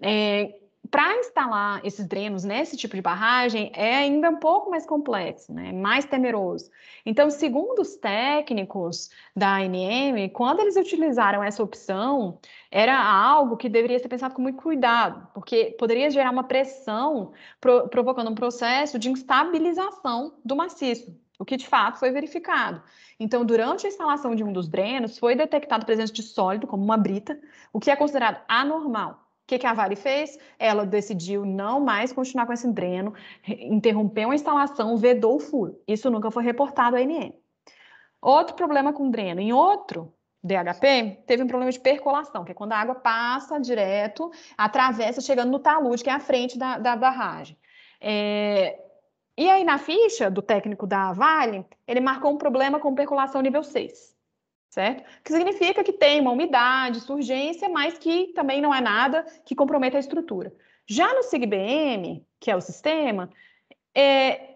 É, para instalar esses drenos nesse tipo de barragem é ainda um pouco mais complexo, né? É mais temeroso. Então, segundo os técnicos da ANM, quando eles utilizaram essa opção, era algo que deveria ser pensado com muito cuidado, porque poderia gerar uma pressão pro provocando um processo de instabilização do maciço, o que de fato foi verificado. Então, durante a instalação de um dos drenos, foi detectado a presença de sólido, como uma brita, o que é considerado anormal que, que a Vale fez? Ela decidiu não mais continuar com esse dreno, interrompeu a instalação, vedou o furo. Isso nunca foi reportado à ANM. Outro problema com dreno. Em outro DHP, teve um problema de percolação, que é quando a água passa direto, atravessa, chegando no talude, que é a frente da, da barragem. É... E aí, na ficha do técnico da Vale, ele marcou um problema com percolação nível 6 certo? Que significa que tem uma umidade, surgência, mas que também não é nada que comprometa a estrutura. Já no SIGBM, que é o sistema, é,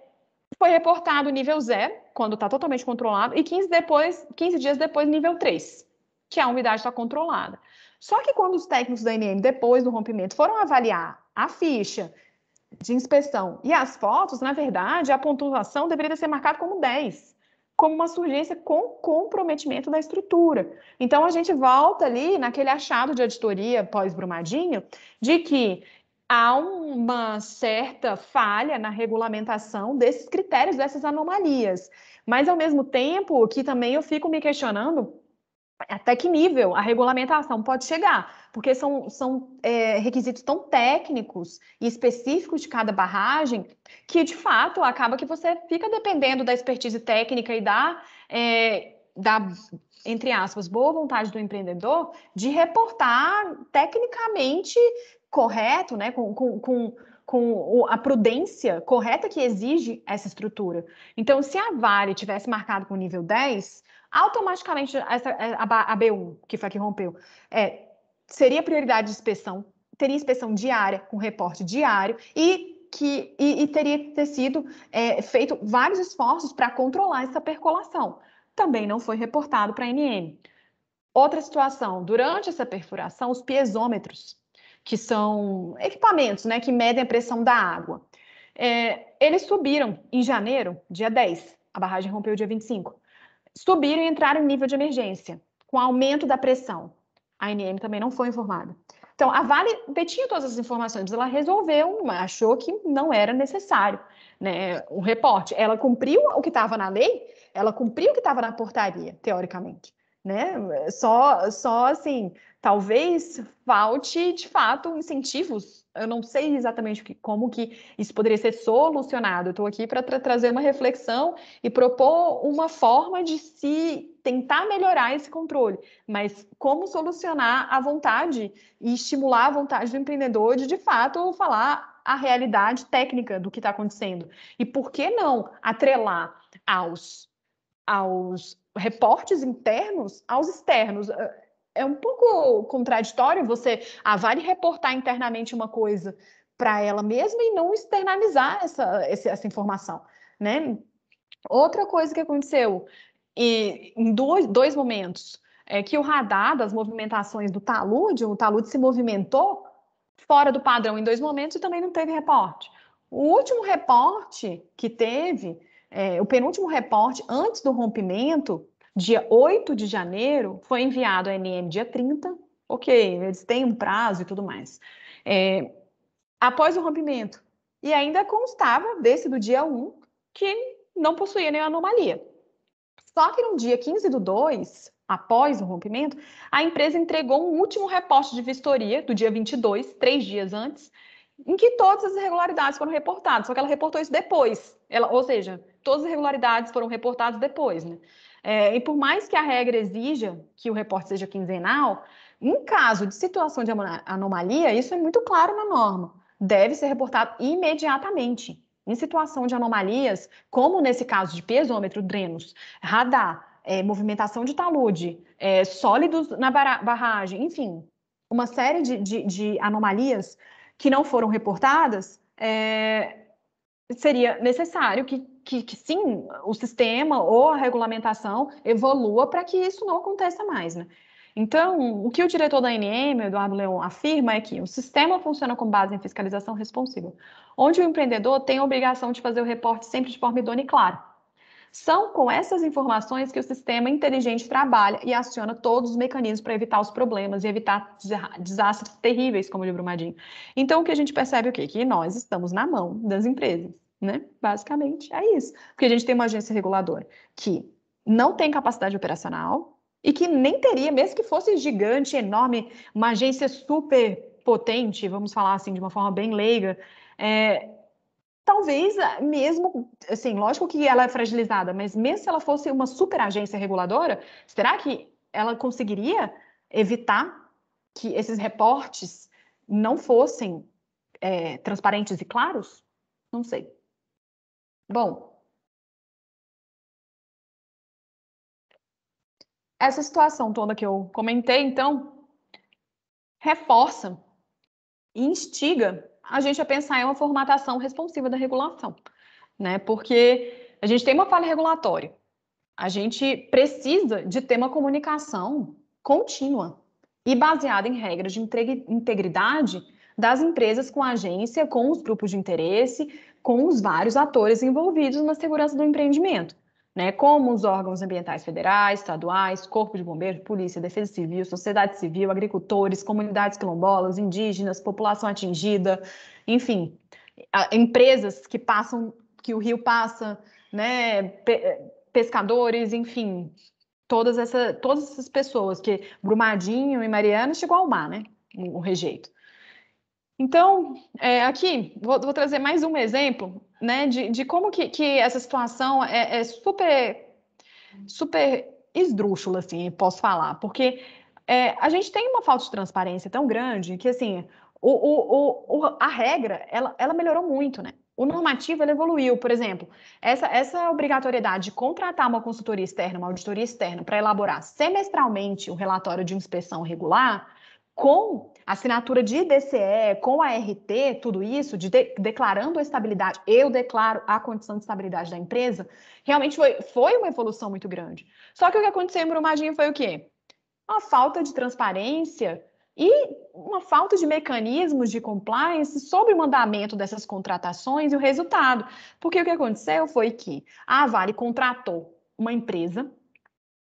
foi reportado nível 0, quando está totalmente controlado, e 15, depois, 15 dias depois nível 3, que a umidade está controlada. Só que quando os técnicos da NM, depois do rompimento, foram avaliar a ficha de inspeção e as fotos, na verdade, a pontuação deveria ser marcada como 10 como uma surgência com comprometimento da estrutura. Então a gente volta ali naquele achado de auditoria pós-brumadinho de que há uma certa falha na regulamentação desses critérios, dessas anomalias. Mas ao mesmo tempo que também eu fico me questionando até que nível a regulamentação pode chegar, porque são, são é, requisitos tão técnicos e específicos de cada barragem que, de fato, acaba que você fica dependendo da expertise técnica e da, é, da entre aspas, boa vontade do empreendedor de reportar tecnicamente correto, né, com, com, com com a prudência correta que exige essa estrutura. Então, se a Vale tivesse marcado com nível 10, automaticamente essa, é, a, B1, que foi a que rompeu, é, seria prioridade de inspeção, teria inspeção diária, com reporte diário, e que e, e teria ter sido é, feito vários esforços para controlar essa percolação. Também não foi reportado para a NM. Outra situação, durante essa perfuração, os piezômetros, que são equipamentos né, que medem a pressão da água, é, eles subiram em janeiro, dia 10, a barragem rompeu dia 25 subiram e entraram em nível de emergência, com aumento da pressão. A ANM também não foi informada. Então, a Vale detinha todas as informações, mas ela resolveu, achou que não era necessário né, o reporte. Ela cumpriu o que estava na lei, ela cumpriu o que estava na portaria, teoricamente né? Só, só assim, talvez falte de fato incentivos. Eu não sei exatamente como que isso poderia ser solucionado. estou aqui para tra trazer uma reflexão e propor uma forma de se tentar melhorar esse controle, mas como solucionar a vontade e estimular a vontade do empreendedor de de fato falar a realidade técnica do que está acontecendo e por que não atrelar aos aos reportes internos aos externos. É, é um pouco contraditório você ah, vale reportar internamente uma coisa para ela mesma e não externalizar essa, essa informação, né? Outra coisa que aconteceu e, em dois, dois momentos é que o radar das movimentações do talude, o talude se movimentou fora do padrão em dois momentos e também não teve reporte. O último reporte que teve é, o penúltimo reporte antes do rompimento, dia 8 de janeiro, foi enviado à NM dia 30. Ok, eles têm um prazo e tudo mais. É, após o rompimento. E ainda constava desse do dia 1 que não possuía nenhuma anomalia. Só que no dia 15 do 2, após o rompimento, a empresa entregou um último reporte de vistoria do dia 22, três dias antes, em que todas as irregularidades foram reportadas, só que ela reportou isso depois. Ela, ou seja, todas as irregularidades foram reportadas depois, né? É, e por mais que a regra exija que o reporte seja quinzenal, em caso de situação de anomalia, isso é muito claro na norma, deve ser reportado imediatamente. Em situação de anomalias, como nesse caso de pesômetro, drenos, radar, é, movimentação de talude, é, sólidos na barragem, enfim, uma série de, de, de anomalias que não foram reportadas, é, seria necessário que que, que sim, o sistema ou a regulamentação evolua para que isso não aconteça mais, né? Então, o que o diretor da ANM, Eduardo Leão afirma é que o sistema funciona com base em fiscalização responsiva, onde o empreendedor tem a obrigação de fazer o reporte sempre de forma idônea e clara. São com essas informações que o sistema inteligente trabalha e aciona todos os mecanismos para evitar os problemas e evitar desastres terríveis, como o de Brumadinho. Então, o que a gente percebe é o quê? Que nós estamos na mão das empresas. Né? Basicamente é isso. Porque a gente tem uma agência reguladora que não tem capacidade operacional e que nem teria, mesmo que fosse gigante, enorme, uma agência super potente, vamos falar assim, de uma forma bem leiga, é, talvez é, mesmo, assim, lógico que ela é fragilizada, mas mesmo se ela fosse uma super agência reguladora, será que ela conseguiria evitar que esses reportes não fossem é, transparentes e claros? Não sei. Bom, essa situação toda que eu comentei, então, reforça e instiga a gente a pensar em uma formatação responsiva da regulação, né? Porque a gente tem uma falha regulatória, a gente precisa de ter uma comunicação contínua e baseada em regras de integridade das empresas com a agência, com os grupos de interesse, com os vários atores envolvidos na segurança do empreendimento, né? Como os órgãos ambientais federais, estaduais, corpo de bombeiros, polícia, defesa civil, sociedade civil, agricultores, comunidades quilombolas, indígenas, população atingida, enfim, empresas que passam, que o rio passa, né? Eh, pescadores, enfim, todas, essa, todas essas pessoas, que Brumadinho e Mariana chegou ao mar, né? O rejeito. Então, é, aqui, vou, vou, trazer mais um exemplo, né, de, de como que, que, essa situação é, é super, super esdrúxula, assim, posso falar, porque é, a gente tem uma falta de transparência tão grande que, assim, o, o, o, a regra, ela, ela melhorou muito, né? O normativo ele evoluiu, por exemplo, essa, essa obrigatoriedade de contratar uma consultoria externa, uma auditoria externa, para elaborar semestralmente o relatório de inspeção regular, com assinatura de DCE com a RT, tudo isso, de, de declarando a estabilidade, eu declaro a condição de estabilidade da empresa, realmente foi, foi uma evolução muito grande. Só que o que aconteceu em Brumadinho foi o quê? Uma falta de transparência e uma falta de mecanismos de compliance sobre o mandamento dessas contratações e o resultado. Porque o que aconteceu foi que a Vale contratou uma empresa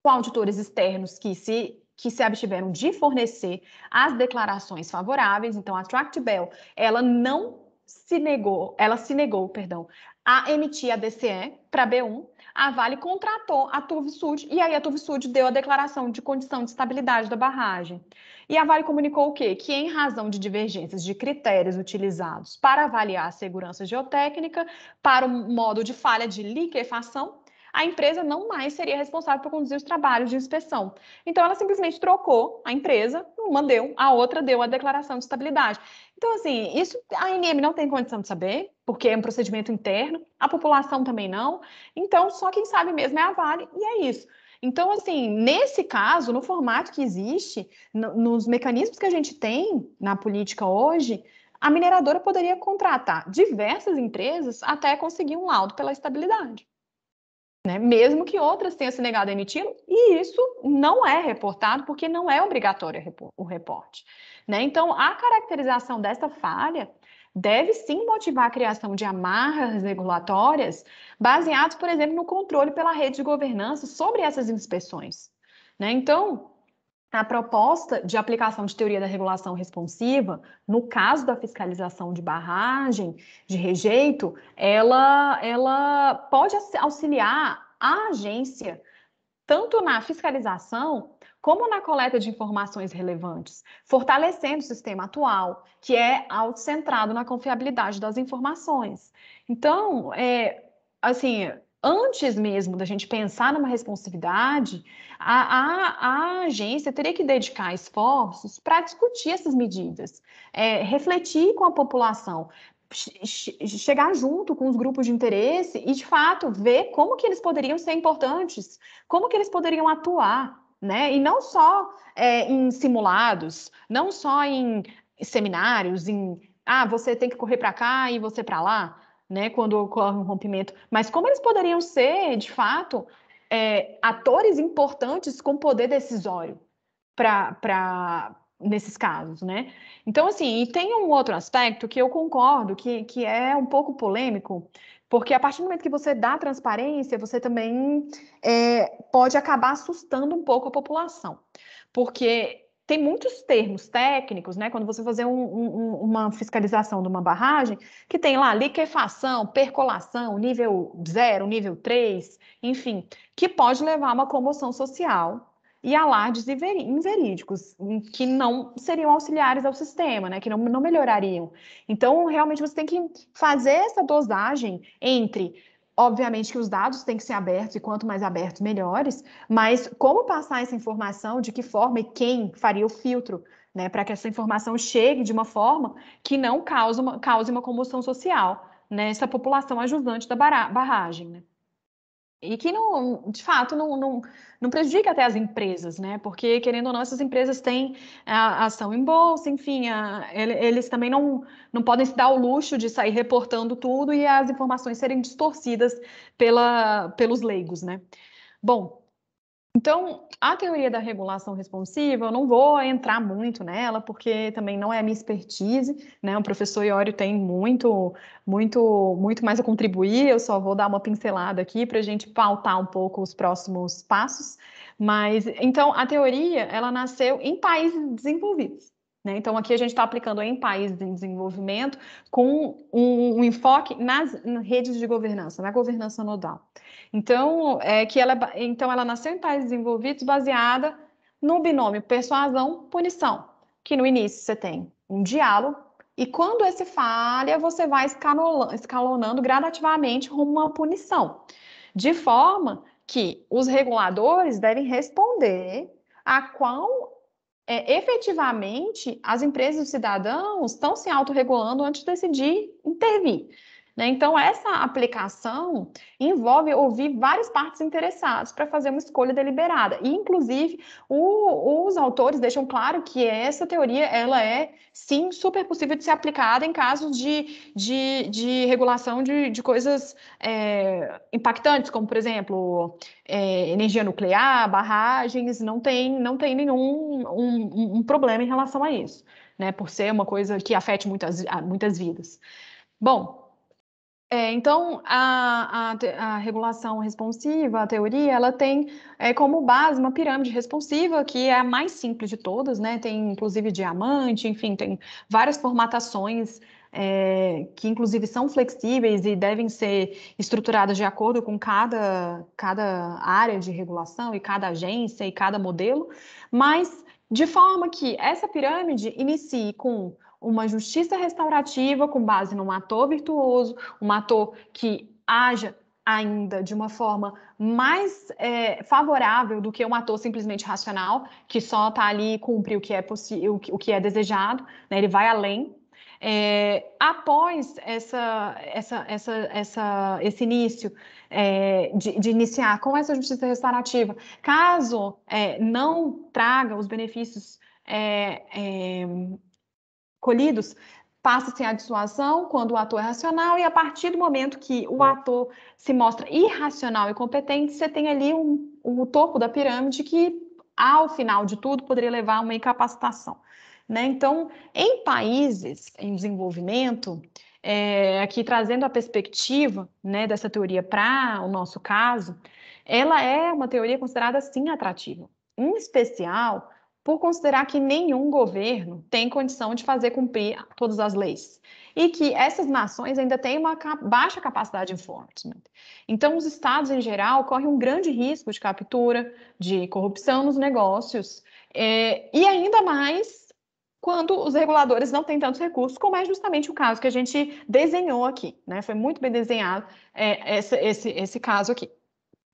com auditores externos que se que se abstiveram de fornecer as declarações favoráveis, então a Tract Bell, ela não se negou, ela se negou, perdão, a emitir a DCE para B1, a Vale contratou a Turvisud e aí a Turvisud deu a declaração de condição de estabilidade da barragem. E a Vale comunicou o quê? Que em razão de divergências de critérios utilizados para avaliar a segurança geotécnica, para o modo de falha de liquefação a empresa não mais seria responsável por conduzir os trabalhos de inspeção. Então, ela simplesmente trocou a empresa, uma deu, a outra deu a declaração de estabilidade. Então, assim, isso a ANM não tem condição de saber, porque é um procedimento interno, a população também não. Então, só quem sabe mesmo é a Vale, e é isso. Então, assim, nesse caso, no formato que existe, no, nos mecanismos que a gente tem na política hoje, a mineradora poderia contratar diversas empresas até conseguir um laudo pela estabilidade né? mesmo que outras tenham se negado a emitir, e isso não é reportado, porque não é obrigatório o reporte. Né? Então, a caracterização desta falha deve sim motivar a criação de amarras regulatórias baseadas, por exemplo, no controle pela rede de governança sobre essas inspeções. Né? Então, a proposta de aplicação de teoria da regulação responsiva, no caso da fiscalização de barragem, de rejeito, ela, ela pode auxiliar a agência tanto na fiscalização como na coleta de informações relevantes, fortalecendo o sistema atual, que é autocentrado na confiabilidade das informações. Então, é, assim, antes mesmo da gente pensar numa responsividade, a, a, a agência teria que dedicar esforços para discutir essas medidas, é, refletir com a população, chegar junto com os grupos de interesse e, de fato, ver como que eles poderiam ser importantes, como que eles poderiam atuar, né? E não só é, em simulados, não só em seminários, em ah, você tem que correr para cá e você para lá, né, quando ocorre um rompimento, mas como eles poderiam ser, de fato, é, atores importantes com poder decisório para nesses casos, né? Então, assim, e tem um outro aspecto que eu concordo que, que é um pouco polêmico, porque a partir do momento que você dá transparência, você também é, pode acabar assustando um pouco a população. Porque tem muitos termos técnicos, né? Quando você fazer um, um, uma fiscalização de uma barragem, que tem lá liquefação, percolação, nível 0, nível 3, enfim, que pode levar a uma comoção social e alardes inverídicos, que não seriam auxiliares ao sistema, né? Que não, não melhorariam. Então, realmente, você tem que fazer essa dosagem entre Obviamente que os dados têm que ser abertos e quanto mais abertos, melhores, mas como passar essa informação, de que forma e quem faria o filtro, né, para que essa informação chegue de uma forma que não cause uma, cause uma comoção social nessa né, população ajudante da barragem. Né? E que, não, de fato, não, não, não prejudica até as empresas, né? Porque, querendo ou não, essas empresas têm a ação em bolsa, enfim, a, eles também não, não podem se dar o luxo de sair reportando tudo e as informações serem distorcidas pela, pelos leigos, né? Bom, então, a teoria da regulação responsiva, eu não vou entrar muito nela, porque também não é a minha expertise, né? O professor Iório tem muito, muito, muito mais a contribuir, eu só vou dar uma pincelada aqui para a gente pautar um pouco os próximos passos. Mas, então, a teoria, ela nasceu em países desenvolvidos. Né? Então, aqui a gente está aplicando em países em desenvolvimento com um, um, enfoque nas redes de governança, na governança nodal. Então, é que ela, é então ela nasceu em países desenvolvidos baseada no binômio persuasão-punição, que no início você tem um diálogo, e quando esse falha, você vai escalonando gradativamente rumo a uma punição, de forma que os reguladores devem responder a qual é, efetivamente as empresas e os cidadãos estão se autorregulando antes de decidir intervir. Né? Então, essa aplicação envolve ouvir várias partes interessadas para fazer uma escolha deliberada. E, inclusive, o, os autores deixam claro que essa teoria ela é, sim, super possível de ser aplicada em casos de, de, de regulação de, de coisas é, impactantes, como, por exemplo, é, energia nuclear, barragens, não tem, não tem nenhum um, um problema em relação a isso, né? Por ser uma coisa que afete muitas, muitas vidas. Bom, é, então, a, a, a, regulação responsiva, a teoria, ela tem é, como base uma pirâmide responsiva, que é a mais simples de todas, né? Tem inclusive diamante, enfim, tem várias formatações é, que inclusive são flexíveis e devem ser estruturadas de acordo com cada, cada área de regulação e cada agência e cada modelo, mas de forma que essa pirâmide inicie com uma justiça restaurativa com base num ator virtuoso, um ator que haja ainda de uma forma mais é, favorável do que um ator simplesmente racional, que só está ali e cumpre o que é possível, o que é desejado, né? ele vai além. É, após essa, essa, essa, essa, esse início é, de, de, iniciar com essa justiça restaurativa, caso é, não traga os benefícios é, é, colhidos passa-se a dissuasão quando o ator é racional e a partir do momento que o é. ator se mostra irracional e competente, você tem ali um, um topo da pirâmide que, ao final de tudo, poderia levar a uma incapacitação. Né? Então, em países em desenvolvimento, é, aqui trazendo a perspectiva né, dessa teoria para o nosso caso, ela é uma teoria considerada sim atrativa, em especial por considerar que nenhum governo tem condição de fazer cumprir todas as leis e que essas nações ainda têm uma baixa capacidade de enforcement. Então, os estados em geral correm um grande risco de captura, de corrupção nos negócios é, e ainda mais quando os reguladores não têm tantos recursos, como é justamente o caso que a gente desenhou aqui, né? Foi muito bem desenhado é, esse, esse, esse caso aqui.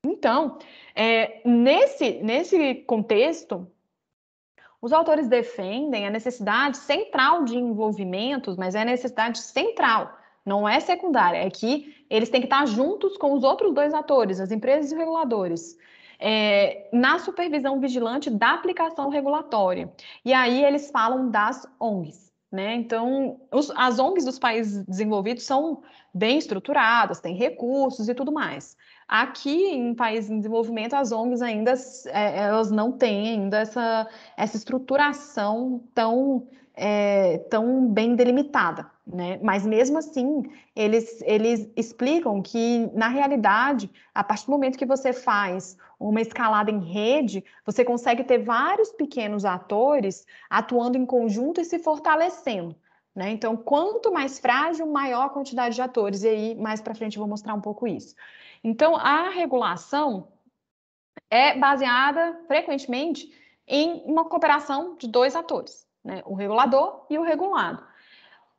Então, é, nesse, nesse contexto, os autores defendem a necessidade central de envolvimentos, mas é a necessidade central, não é secundária. É que eles têm que estar juntos com os outros dois atores, as empresas e os reguladores. É, na supervisão vigilante da aplicação regulatória. E aí eles falam das ONGs. Né? Então, os, as ONGs dos países desenvolvidos são bem estruturadas, têm recursos e tudo mais. Aqui em países em desenvolvimento, as ONGs ainda é, elas não têm ainda essa, essa estruturação tão, é, tão bem delimitada. Né? Mas mesmo assim, eles, eles explicam que, na realidade, a partir do momento que você faz uma escalada em rede, você consegue ter vários pequenos atores atuando em conjunto e se fortalecendo. Né? Então, quanto mais frágil, maior a quantidade de atores. E aí, mais para frente, eu vou mostrar um pouco isso. Então, a regulação é baseada frequentemente em uma cooperação de dois atores, né? o regulador e o regulado.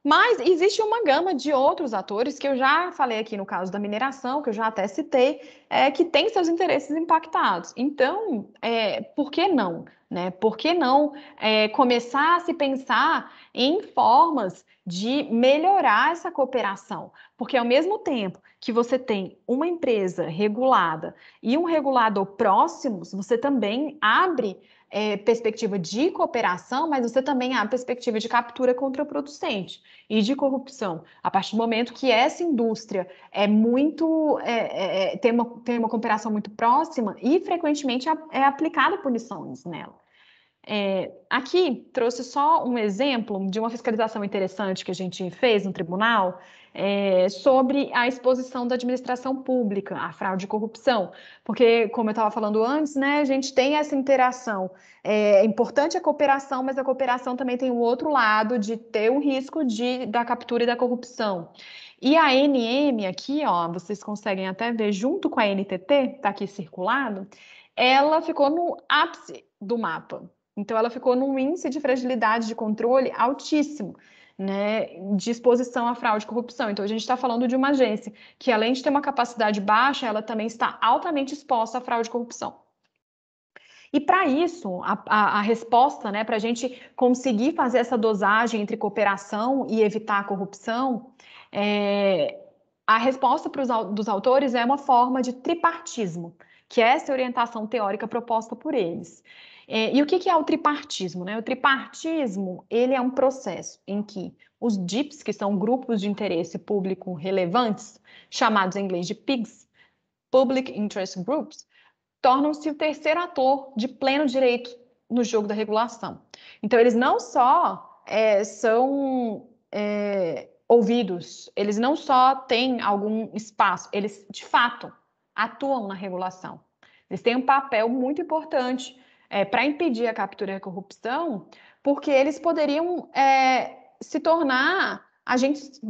Mas existe uma gama de outros atores que eu já falei aqui no caso da mineração, que eu já até citei, é, que tem seus interesses impactados. Então, é, por que não? Né? Por que não é, começar a se pensar em formas de melhorar essa cooperação? Porque ao mesmo tempo que você tem uma empresa regulada e um regulador próximos, você também abre é, perspectiva de cooperação, mas você também há perspectiva de captura contraproducente e de corrupção. A partir do momento que essa indústria é muito é, é, é tem, uma, tem uma cooperação muito próxima e frequentemente é aplicada punições nela. É, aqui trouxe só um exemplo de uma fiscalização interessante que a gente fez no tribunal é, sobre a exposição da administração pública à fraude e corrupção, porque, como eu estava falando antes, né, a gente tem essa interação. É, é importante a cooperação, mas a cooperação também tem o outro lado de ter o risco de, da captura e da corrupção. E a NM aqui, ó, vocês conseguem até ver junto com a NTT, está aqui circulado, ela ficou no ápice do mapa. Então, ela ficou num índice de fragilidade de controle altíssimo. Né, de exposição à fraude e corrupção. Então, a gente está falando de uma agência que, além de ter uma capacidade baixa, ela também está altamente exposta à fraude e corrupção. E para isso, a, a, a, resposta, né, para a gente conseguir fazer essa dosagem entre cooperação e evitar a corrupção, é, a resposta pros, dos autores é uma forma de tripartismo, que é essa orientação teórica proposta por eles. É, e o que, que é o tripartismo? Né? O tripartismo ele é um processo em que os DIPs, que são grupos de interesse público relevantes, chamados em inglês de PIGs, Public Interest Groups, tornam-se o terceiro ator de pleno direito no jogo da regulação. Então, eles não só é, são é, ouvidos, eles não só têm algum espaço, eles de fato atuam na regulação. Eles têm um papel muito importante é, para impedir a captura e a corrupção, porque eles poderiam é, se tornar agentes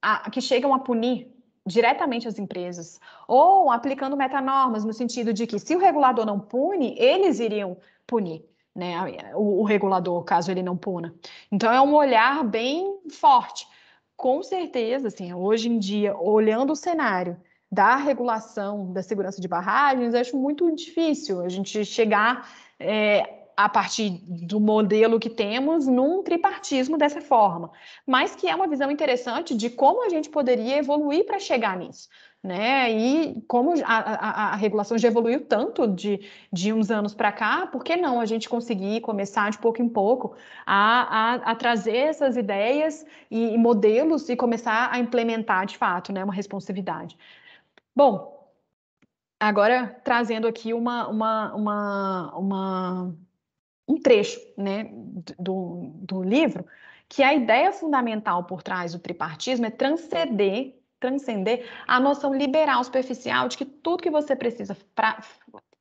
a, que chegam a punir diretamente as empresas, ou aplicando metanormas no sentido de que se o regulador não pune, eles iriam punir. Né, o, o regulador, caso ele não puna. Então, é um olhar bem forte. Com certeza, assim, hoje em dia, olhando o cenário da regulação da segurança de barragens, acho muito difícil a gente chegar é, a partir do modelo que temos num tripartismo dessa forma, mas que é uma visão interessante de como a gente poderia evoluir para chegar nisso. Né? E como a, a, a, regulação já evoluiu tanto de, de uns anos para cá, por que não a gente conseguir começar de pouco em pouco a, a, a trazer essas ideias e, e modelos e começar a implementar de fato né, uma responsividade? Bom, Agora, trazendo aqui uma, uma, uma, uma um trecho né, do, do livro, que a ideia fundamental por trás do tripartismo é transcender, transcender a noção liberal superficial de que tudo que você precisa pra,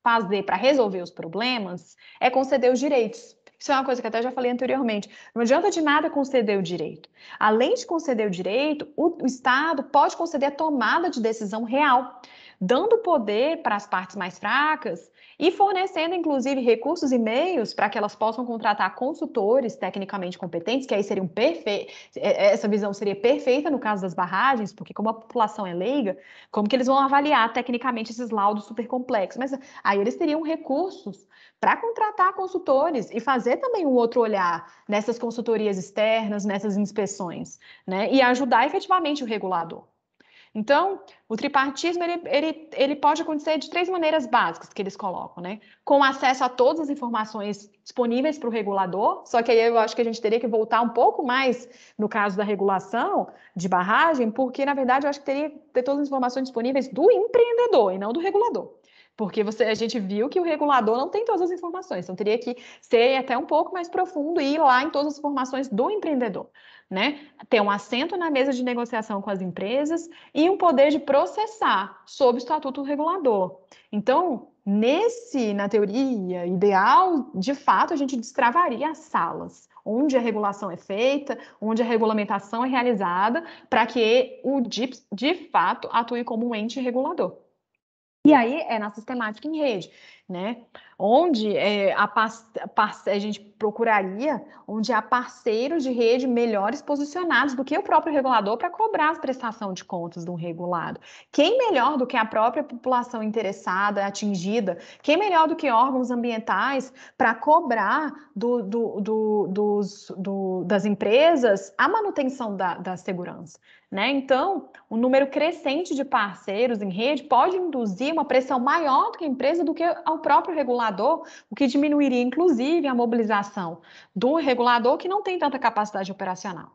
fazer para resolver os problemas é conceder os direitos. Isso é uma coisa que até já falei anteriormente. Não adianta de nada conceder o direito. Além de conceder o direito, o, o Estado pode conceder a tomada de decisão real dando poder para as partes mais fracas e fornecendo, inclusive, recursos e meios para que elas possam contratar consultores tecnicamente competentes, que aí seriam perfeitos. É, é, essa visão seria perfeita no caso das barragens, porque como a população é leiga, como que eles vão avaliar tecnicamente esses laudos super complexos? Mas aí eles teriam recursos para contratar consultores e fazer também um outro olhar nessas consultorias externas, nessas inspeções, né? E ajudar efetivamente o regulador. Então, o tripartismo ele, ele, ele pode acontecer de três maneiras básicas que eles colocam, né? Com acesso a todas as informações disponíveis para o regulador, só que aí eu acho que a gente teria que voltar um pouco mais no caso da regulação de barragem, porque na verdade eu acho que teria que ter todas as informações disponíveis do empreendedor e não do regulador porque você, a gente viu que o regulador não tem todas as informações, então teria que ser até um pouco mais profundo e ir lá em todas as informações do empreendedor, né? Ter um assento na mesa de negociação com as empresas e um poder de processar sob o estatuto do regulador. Então, nesse, na teoria ideal, de fato, a gente destravaria as salas, onde a regulação é feita, onde a regulamentação é realizada, para que o DIPS, de fato, atue como um ente regulador. E aí é na sistemática em rede, né? Onde é, a, a, gente procuraria onde há parceiros de rede melhores posicionados do que o próprio regulador para cobrar as prestação de contas de um regulado. Quem melhor do que a própria população interessada, atingida? Quem melhor do que órgãos ambientais para cobrar do, do, do, dos, das empresas a manutenção da, da segurança? Né? Então, o número crescente de parceiros em rede pode induzir uma pressão maior do que a empresa do que ao próprio regulador, o que diminuiria, inclusive, a mobilização do regulador que não tem tanta capacidade operacional.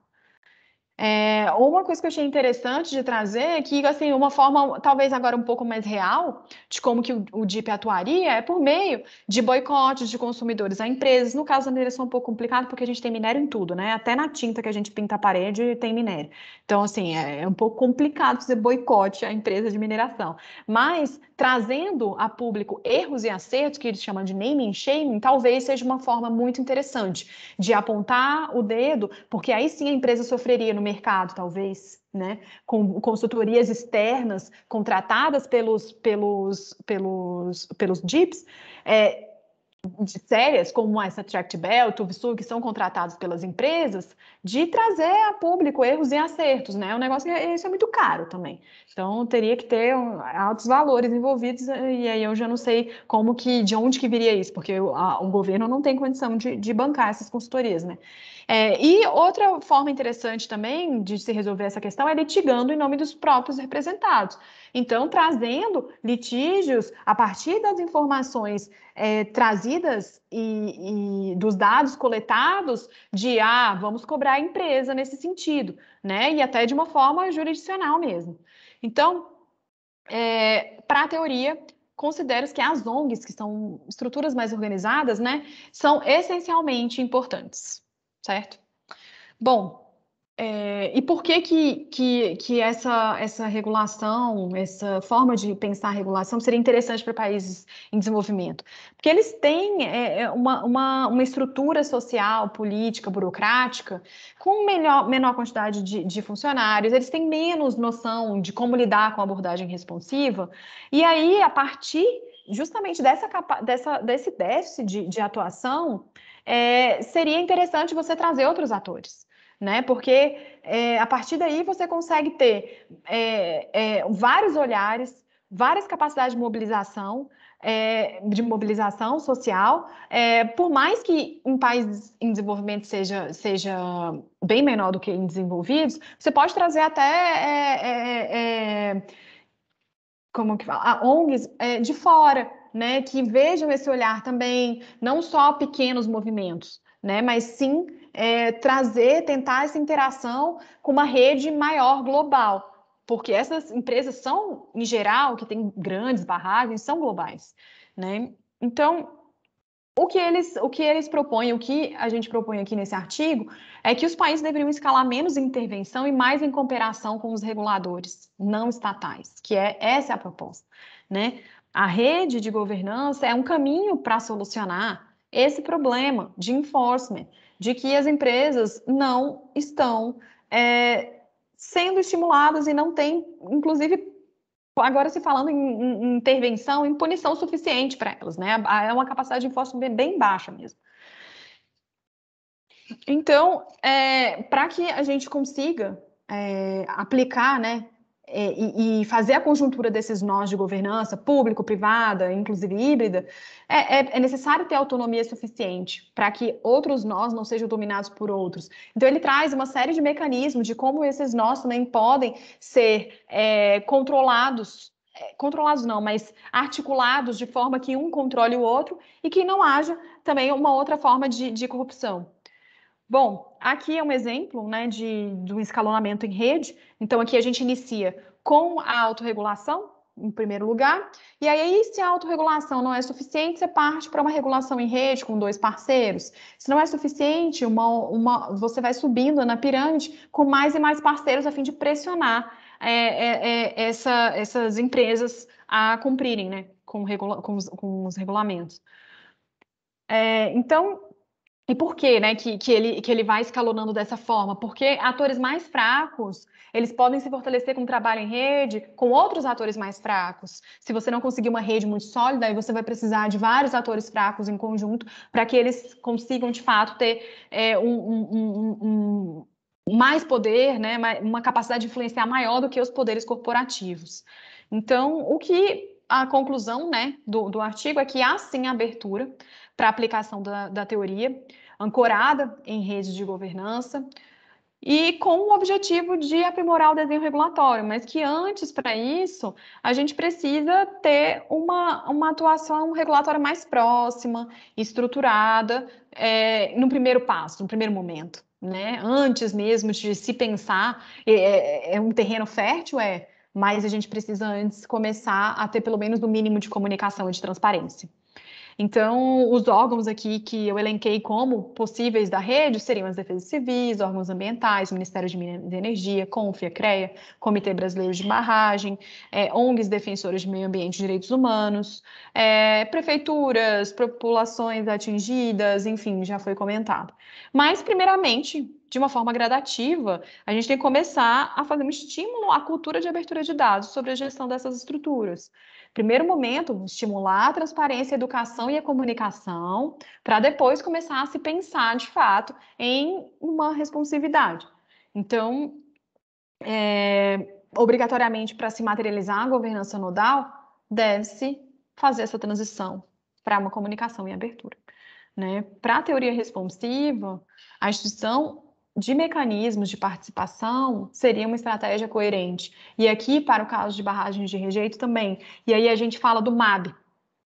É, uma coisa que eu achei interessante de trazer é que, assim, uma forma talvez agora um pouco mais real de como que o, o DIP atuaria é por meio de boicotes de consumidores a empresas. No caso da mineração é um pouco complicado porque a gente tem minério em tudo, né? Até na tinta que a gente pinta a parede tem minério. Então, assim, é, é um pouco complicado fazer boicote à empresa de mineração. Mas trazendo a público erros e acertos, que eles chamam de naming shaming, talvez seja uma forma muito interessante de apontar o dedo, porque aí sim a empresa sofreria no mercado, talvez, né? com consultorias externas contratadas pelos, pelos, pelos, pelos DIPs, é, de sérias, como essa Tract Bell, Tuvisul, que são contratados pelas empresas, de trazer a público erros e acertos, né? Um negócio que é, isso é muito caro também. Então teria que ter altos valores envolvidos, e aí eu já não sei como que, de onde que viria isso, porque o, o governo não tem condição de, de bancar essas consultorias, né? É, e outra forma interessante também de se resolver essa questão é litigando em nome dos próprios representados. Então, trazendo litígios a partir das informações é, trazidas e, e, dos dados coletados de ah, vamos cobrar a empresa nesse sentido, né? E até de uma forma jurisdicional mesmo. Então, é, para a teoria, considero que as ONGs, que são estruturas mais organizadas, né, são essencialmente importantes, certo? Bom, é, e por que que, que, que essa, essa regulação, essa forma de pensar a regulação seria interessante para países em desenvolvimento? Porque eles têm é, é, uma, uma, uma, estrutura social, política, burocrática, com melhor, menor quantidade de, de funcionários, eles têm menos noção de como lidar com a abordagem responsiva, e aí, a partir justamente dessa, dessa, desse déficit de, de atuação, é, seria interessante você trazer outros atores né? Porque é, a partir daí você consegue ter é, é, vários olhares, várias capacidades de mobilização, é, de mobilização social, é, por mais que em países em desenvolvimento seja, seja bem menor do que em desenvolvidos, você pode trazer até é, como que fala? A ONGs de fora, né, que vejam esse olhar também, não só pequenos movimentos, né? Mas sim é, trazer, tentar essa interação com uma rede maior global, porque essas empresas são, em geral, que têm grandes barragens, são globais, né? Então, o que eles, o que eles propõem, o que a gente propõe aqui nesse artigo, é que os países deveriam escalar menos intervenção e mais em cooperação com os reguladores não estatais, que é essa é a proposta, né? A rede de governança é um caminho para solucionar esse problema de enforcement, de que as empresas não estão é, sendo estimuladas e não têm, inclusive, agora se falando em, em intervenção, em punição suficiente para elas, né? É uma capacidade de enforcement bem baixa mesmo. Então, é, para que a gente consiga é, aplicar, né, é, e, e, fazer a conjuntura desses nós de governança, público, privada, inclusive híbrida, é, é, é necessário ter autonomia suficiente para que outros nós não sejam dominados por outros. Então, ele traz uma série de mecanismos de como esses nós também podem ser é, controlados é, controlados não, mas articulados de forma que um controle o outro e que não haja também uma outra forma de, de corrupção. Bom, aqui é um exemplo né, de, de um escalonamento em rede. Então, aqui a gente inicia com a autorregulação, em primeiro lugar. E aí, se a autorregulação não é suficiente, você parte para uma regulação em rede com dois parceiros. Se não é suficiente, uma, uma, você vai subindo na pirâmide com mais e mais parceiros a fim de pressionar é, é, é, essa, essas empresas a cumprirem né, com, regula com, os, com os regulamentos. É, então, e por que, né, que, que, ele, que ele vai escalonando dessa forma? Porque atores mais fracos, eles podem se fortalecer com trabalho em rede, com outros atores mais fracos. Se você não conseguir uma rede muito sólida, aí você vai precisar de vários atores fracos em conjunto para que eles consigam, de fato, ter é, um, um, um, mais poder, né, uma capacidade de influenciar maior do que os poderes corporativos. Então, o que a conclusão né, do, do artigo é que há sim abertura para aplicação da, da teoria ancorada em redes de governança e com o objetivo de aprimorar o desenho regulatório, mas que antes para isso a gente precisa ter uma, uma atuação regulatória mais próxima, estruturada, é, no primeiro passo, no primeiro momento. Né? Antes mesmo de se pensar, é, é um terreno fértil, é, mas a gente precisa antes começar a ter pelo menos o um mínimo de comunicação e de transparência. Então, os órgãos aqui que eu elenquei como possíveis da rede seriam as defesas civis, órgãos ambientais, Ministério de Minas e Energia, CONFIA, CREA, Comitê Brasileiro de Barragem, é, ONGs defensoras de meio ambiente e direitos humanos, é, prefeituras, populações atingidas, enfim, já foi comentado. Mas, primeiramente, de uma forma gradativa, a gente tem que começar a fazer um estímulo à cultura de abertura de dados sobre a gestão dessas estruturas. Primeiro momento, estimular a transparência, a educação e a comunicação, para depois começar a se pensar, de fato, em uma responsividade. Então, é, obrigatoriamente, para se materializar a governança nodal, deve-se fazer essa transição para uma comunicação e abertura. Né? Para a teoria responsiva, a instituição de mecanismos de participação seria uma estratégia coerente. E aqui, para o caso de barragens de rejeito também. E aí a gente fala do MAB,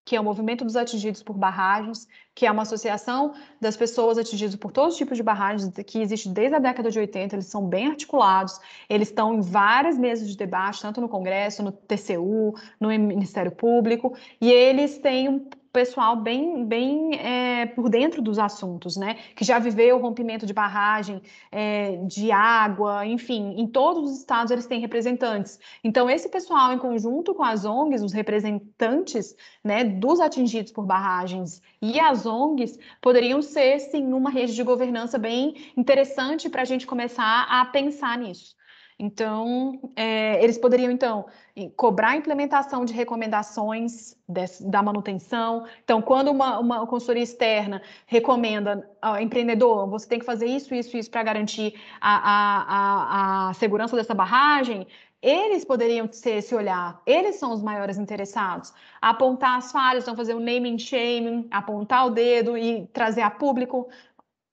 que é o Movimento dos Atingidos por Barragens, que é uma associação das pessoas atingidas por todos os tipos de barragens, que existe desde a década de 80, eles são bem articulados, eles estão em várias mesas de debate, tanto no Congresso, no TCU, no Ministério Público, e eles têm um pessoal bem, bem é, por dentro dos assuntos, né? Que já viveu rompimento de barragem, é, de água, enfim, em todos os estados eles têm representantes. Então, esse pessoal, em conjunto com as ONGs, os representantes né, dos atingidos por barragens e as ONGs, poderiam ser, sim, uma rede de governança bem interessante para a gente começar a pensar nisso. Então, é, eles poderiam, então, cobrar a implementação de recomendações desse, da manutenção. Então, quando uma, uma consultoria externa recomenda ao empreendedor, você tem que fazer isso, isso, isso para garantir a, a, a, a segurança dessa barragem, eles poderiam ser esse olhar, eles são os maiores interessados. Apontar as falhas, então fazer o naming shaming, apontar o dedo e trazer a público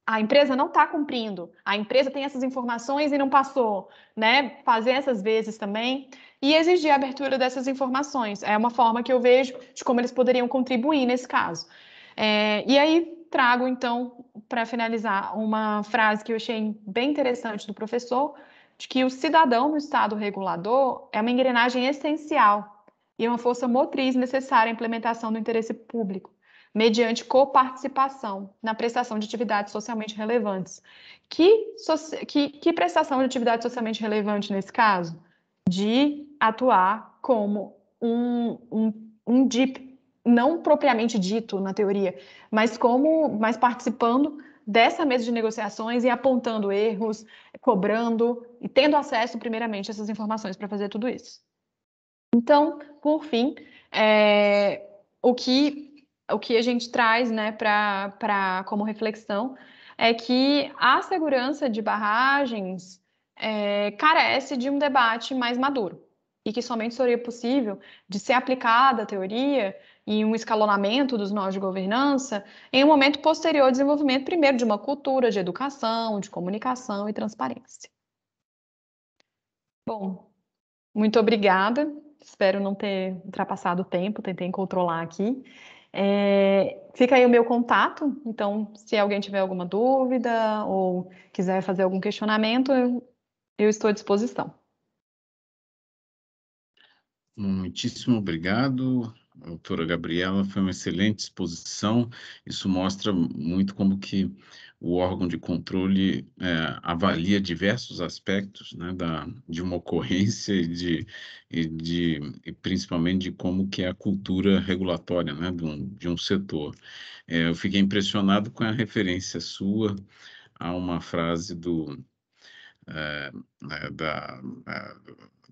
a empresa não está cumprindo, a empresa tem essas informações e não passou, né? Fazer essas vezes também e exigir a abertura dessas informações. É uma forma que eu vejo de como eles poderiam contribuir nesse caso. É, e aí trago, então, para finalizar, uma frase que eu achei bem interessante do professor, de que o cidadão no Estado regulador é uma engrenagem essencial e uma força motriz necessária à implementação do interesse público mediante coparticipação na prestação de atividades socialmente relevantes. Que, que, que prestação de atividade socialmente relevante nesse caso? De atuar como um, um, um DIP, não propriamente dito na teoria, mas como mas participando dessa mesa de negociações e apontando erros, cobrando e tendo acesso primeiramente a essas informações para fazer tudo isso. Então, por fim, é, o que o que a gente traz né, para como reflexão é que a segurança de barragens é, carece de um debate mais maduro e que somente seria possível de ser aplicada a teoria e um escalonamento dos nós de governança em um momento posterior ao desenvolvimento, primeiro, de uma cultura de educação, de comunicação e transparência. Bom, muito obrigada. Espero não ter ultrapassado o tempo, tentei controlar aqui. É, fica aí o meu contato, então se alguém tiver alguma dúvida ou quiser fazer algum questionamento, eu, eu estou à disposição. Muitíssimo obrigado, doutora Gabriela, foi uma excelente exposição. Isso mostra muito como que o órgão de controle é, avalia diversos aspectos né, da, de uma ocorrência e, de, e de e principalmente de como que é a cultura regulatória né, de, um, de um setor. É, eu fiquei impressionado com a referência sua a uma frase do, é, é da, é,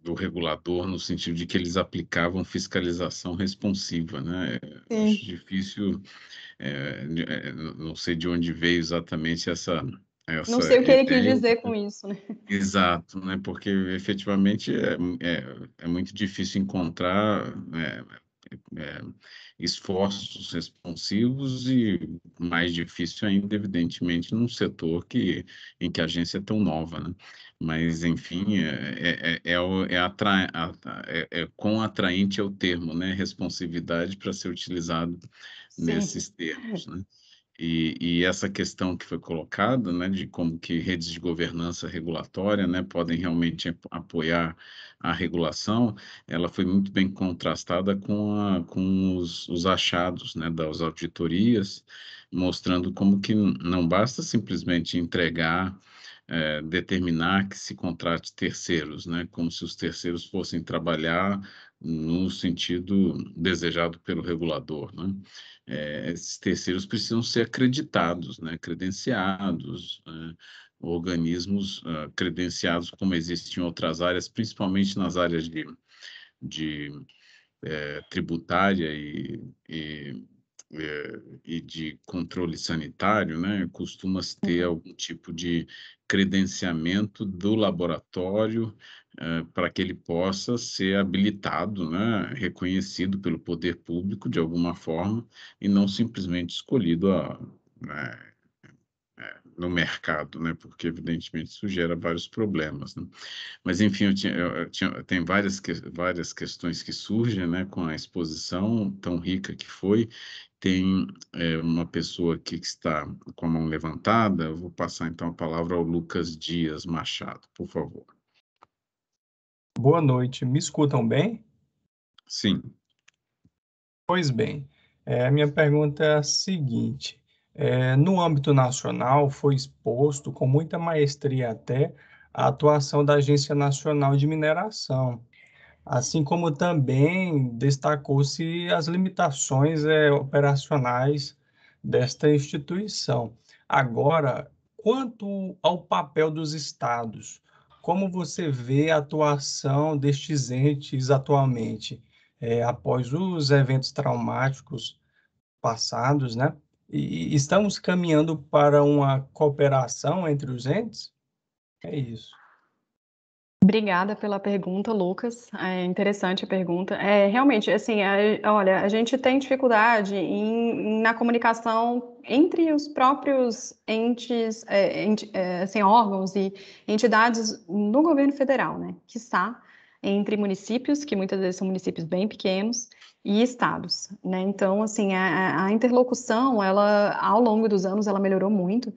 do regulador no sentido de que eles aplicavam fiscalização responsiva, né? É difícil, é, não sei de onde veio exatamente essa essa não sei o que ele ideia. quis dizer né? com isso, né? Exato, né? Porque efetivamente é, é, é muito difícil encontrar né, é, é, esforços responsivos e mais difícil ainda, evidentemente, num setor que, em que a agência é tão nova, né? Mas, enfim, é, é, é, é, atra, é, é quão atraente é o termo, né? Responsividade para ser utilizado Sim. nesses termos, né? E, e, essa questão que foi colocada, né, de como que redes de governança regulatória, né, podem realmente apoiar a regulação, ela foi muito bem contrastada com, a, com os, os achados, né, das auditorias, mostrando como que não basta simplesmente entregar é, determinar que se contrate terceiros, né? como se os terceiros fossem trabalhar no sentido desejado pelo regulador. Né? É, esses terceiros precisam ser acreditados, né? credenciados, né? organismos ah, credenciados, como existe em outras áreas, principalmente nas áreas de, de é, tributária e, e e de controle sanitário, né, costuma-se ter uhum. algum tipo de credenciamento do laboratório eh, para que ele possa ser habilitado, né, reconhecido pelo poder público de alguma forma e não simplesmente escolhido a, né, eh, no mercado, né? Porque evidentemente isso gera vários problemas, né? Mas enfim, eu tinha, eu tinha, tem várias que, várias questões que surgem, né? Com a exposição tão rica que foi tem é, uma pessoa aqui que está com a mão levantada. Eu vou passar então a palavra ao Lucas Dias Machado, por favor. Boa noite, me escutam bem? Sim. Pois bem, é, a minha pergunta é a seguinte: é, no âmbito nacional, foi exposto com muita maestria até a atuação da Agência Nacional de Mineração, assim como também destacou-se as limitações é, operacionais desta instituição. Agora, quanto ao papel dos estados, como você vê a atuação destes entes atualmente, é, após os eventos traumáticos passados, né? E estamos caminhando para uma cooperação entre os entes? É isso. Obrigada pela pergunta, Lucas. É interessante a pergunta. É, realmente, assim, olha, a gente tem dificuldade em, na comunicação entre os próprios entes, é, ent, é, assim, órgãos e entidades no governo federal, né? Que está entre municípios, que muitas vezes são municípios bem pequenos, e estados, né? Então, assim, a, a interlocução, ela, ao longo dos anos, ela melhorou muito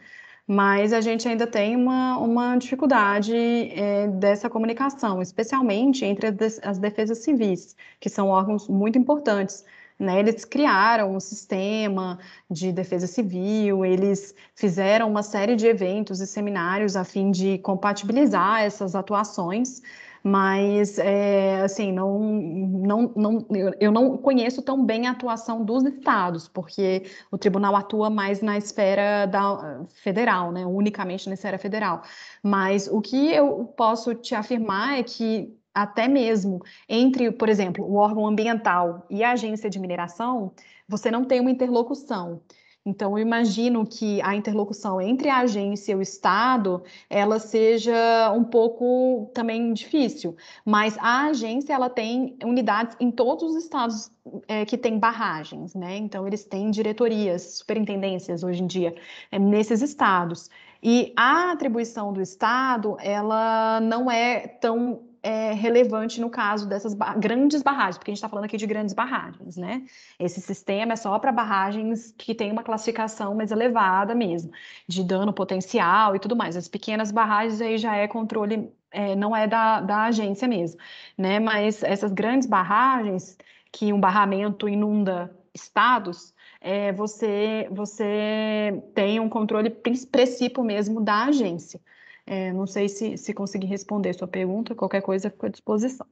mas a gente ainda tem uma, uma dificuldade é, dessa comunicação, especialmente entre as defesas civis, que são órgãos muito importantes. Né? Eles criaram um sistema de defesa civil, eles fizeram uma série de eventos e seminários a fim de compatibilizar essas atuações mas é, assim, não, não, não, eu não conheço tão bem a atuação dos estados, porque o tribunal atua mais na esfera da, federal, né, unicamente na esfera federal. Mas o que eu posso te afirmar é que até mesmo entre, por exemplo, o órgão ambiental e a agência de mineração, você não tem uma interlocução. Então, eu imagino que a interlocução entre a agência e o Estado, ela seja um pouco também difícil, mas a agência, ela tem unidades em todos os estados é, que têm barragens, né? Então, eles têm diretorias, superintendências hoje em dia é, nesses estados. E a atribuição do Estado, ela não é tão é, relevante no caso dessas ba grandes barragens, porque a gente está falando aqui de grandes barragens, né? Esse sistema é só para barragens que tem uma classificação mais elevada mesmo, de dano potencial e tudo mais. As pequenas barragens aí já é controle, é, não é da, da agência mesmo, né? Mas essas grandes barragens, que um barramento inunda estados, é, você, você tem um controle princípio mesmo da agência. É, não sei se, se consegui responder sua pergunta, qualquer coisa fico à disposição.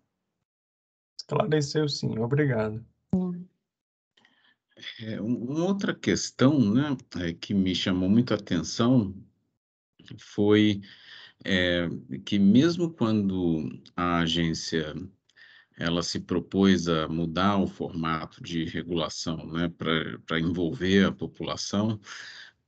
Esclareceu sim, obrigado. É, uma outra questão né, é, que me chamou muito a atenção foi é, que mesmo quando a agência ela se propôs a mudar o formato de regulação né, para envolver a população,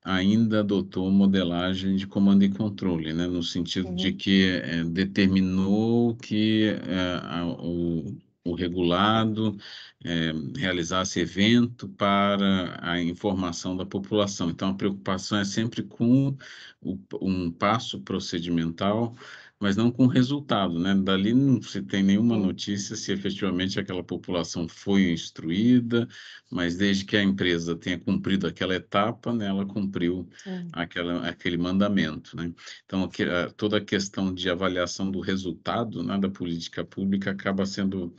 ainda adotou modelagem de comando e controle, né? no sentido uhum. de que é, determinou que é, a, o, o, regulado é, realizasse evento para a informação da população. Então, a preocupação é sempre com o, um passo procedimental mas não com resultado, né? Dali não se tem nenhuma notícia se efetivamente aquela população foi instruída, mas desde que a empresa tenha cumprido aquela etapa, né, ela cumpriu é. aquela, aquele mandamento, né? Então, toda a questão de avaliação do resultado né, da política pública acaba sendo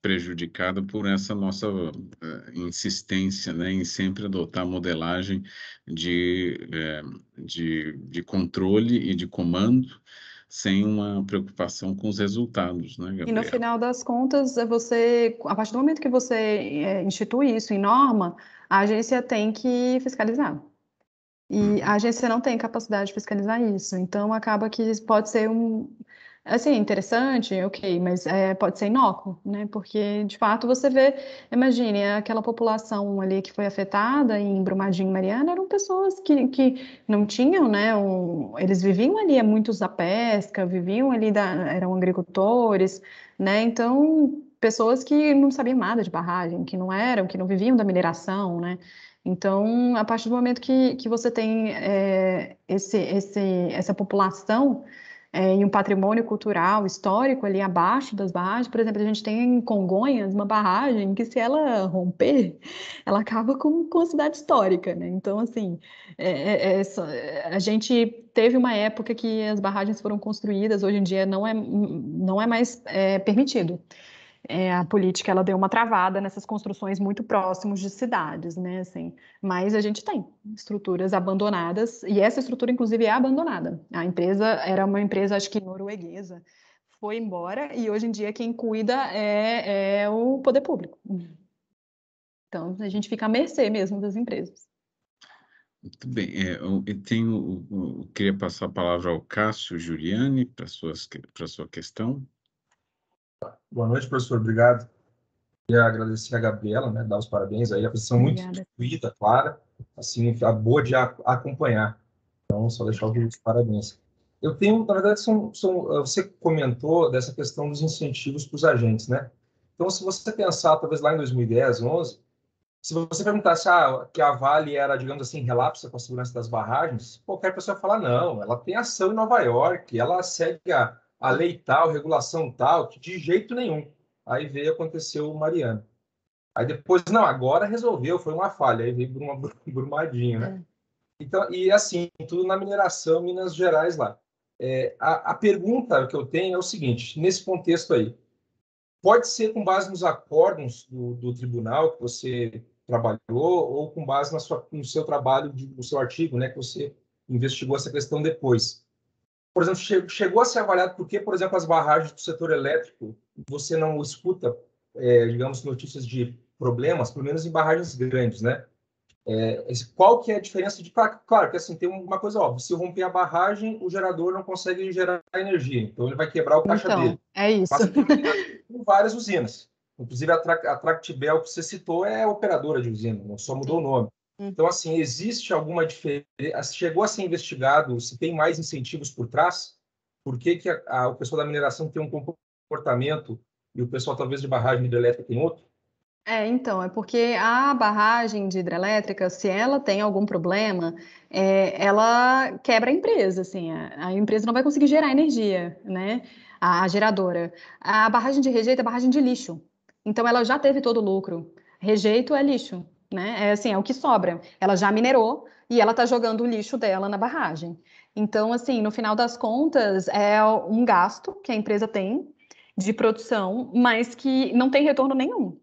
prejudicada por essa nossa eh, insistência né, em sempre adotar modelagem de, eh, de, de controle e de comando, sem uma preocupação com os resultados, né, E no final das contas, é você, a partir do momento que você é, institui isso em norma, a agência tem que fiscalizar. E hum. a agência não tem capacidade de fiscalizar isso. Então, acaba que pode ser um, assim, interessante, ok, mas é, pode ser inócuo, né? Porque, de fato, você vê, imagine, aquela população ali que foi afetada em Brumadinho Mariana eram pessoas que, que não tinham, né? Um, eles viviam ali, muitos da pesca, viviam ali, da, eram agricultores, né? Então, pessoas que não sabiam nada de barragem, que não eram, que não viviam da mineração, né? Então, a partir do momento que, que você tem é, esse, esse, essa população é, um patrimônio cultural histórico ali abaixo das barragens. Por exemplo, a gente tem em Congonhas uma barragem que, se ela romper, ela acaba com, com a cidade histórica, né? Então, assim, é, é, é, é a gente teve uma época que as barragens foram construídas, hoje em dia não é, não é mais é, permitido é, a política ela deu uma travada nessas construções muito próximos de cidades, né? Assim, mas a gente tem estruturas abandonadas e essa estrutura inclusive é abandonada. A empresa era uma empresa acho que norueguesa, foi embora e hoje em dia quem cuida é, é o poder público. Então a gente fica à mercê mesmo das empresas. Muito bem, é, eu, tenho, eu queria passar a palavra ao Cássio Giuliani para a sua questão. Boa noite, professor. Obrigado. Queria agradecer a Gabriela, né, dar os parabéns aí, a posição é muito intuita, clara, assim, é a boa de a, a acompanhar. Então, só deixar os parabéns. Eu tenho, na verdade, são, são, eh, você comentou dessa questão dos incentivos para os agentes, né? Então, se você pensar, talvez lá em 2010, 2011, se você perguntasse ah, que a Vale era, digamos assim, relapsa com a segurança das barragens, qualquer pessoa ia falar, não, ela tem ação em Nova York, ela segue a, a lei tal, regulação tal, que de jeito nenhum. Aí veio, aconteceu o Mariano. Aí depois, não, agora resolveu, foi uma falha, aí veio uma Brumadinho, né? É. Então, e assim, tudo na mineração, Minas Gerais lá. É, a, a pergunta que eu tenho é o seguinte, nesse contexto aí, pode ser com base nos acordos do, do tribunal que você trabalhou ou com base sua, no seu trabalho, de, no seu artigo, né, que você investigou essa questão depois por exemplo, chegou a ser avaliado porque, por exemplo, as barragens do setor elétrico, você não escuta, é, digamos, notícias de problemas, pelo menos em barragens grandes, né? É, qual que é a diferença de... Claro que, assim, tem uma coisa óbvia, se romper a barragem, o gerador não consegue gerar energia, então ele vai quebrar o caixa então, dele. é isso. com várias usinas. Inclusive, a, Tra a Tractibel, que você citou, é operadora de usina, só mudou o nome. Então, assim, existe alguma diferença? Chegou a ser investigado se tem mais incentivos por trás? Por que, que a, a, o pessoal da mineração tem um comportamento e o pessoal, talvez, de barragem hidrelétrica tem outro? É, então, é porque a barragem de hidrelétrica, se ela tem algum problema, é, ela quebra a empresa, assim, a, a, empresa não vai conseguir gerar energia, né? A, a geradora. A barragem de rejeito é barragem de lixo. Então, ela já teve todo o lucro. Rejeito é lixo né? É assim, é o que sobra. Ela já minerou e ela está jogando o lixo dela na barragem. Então, assim, no final das contas, é um gasto que a empresa tem de produção, mas que não tem retorno nenhum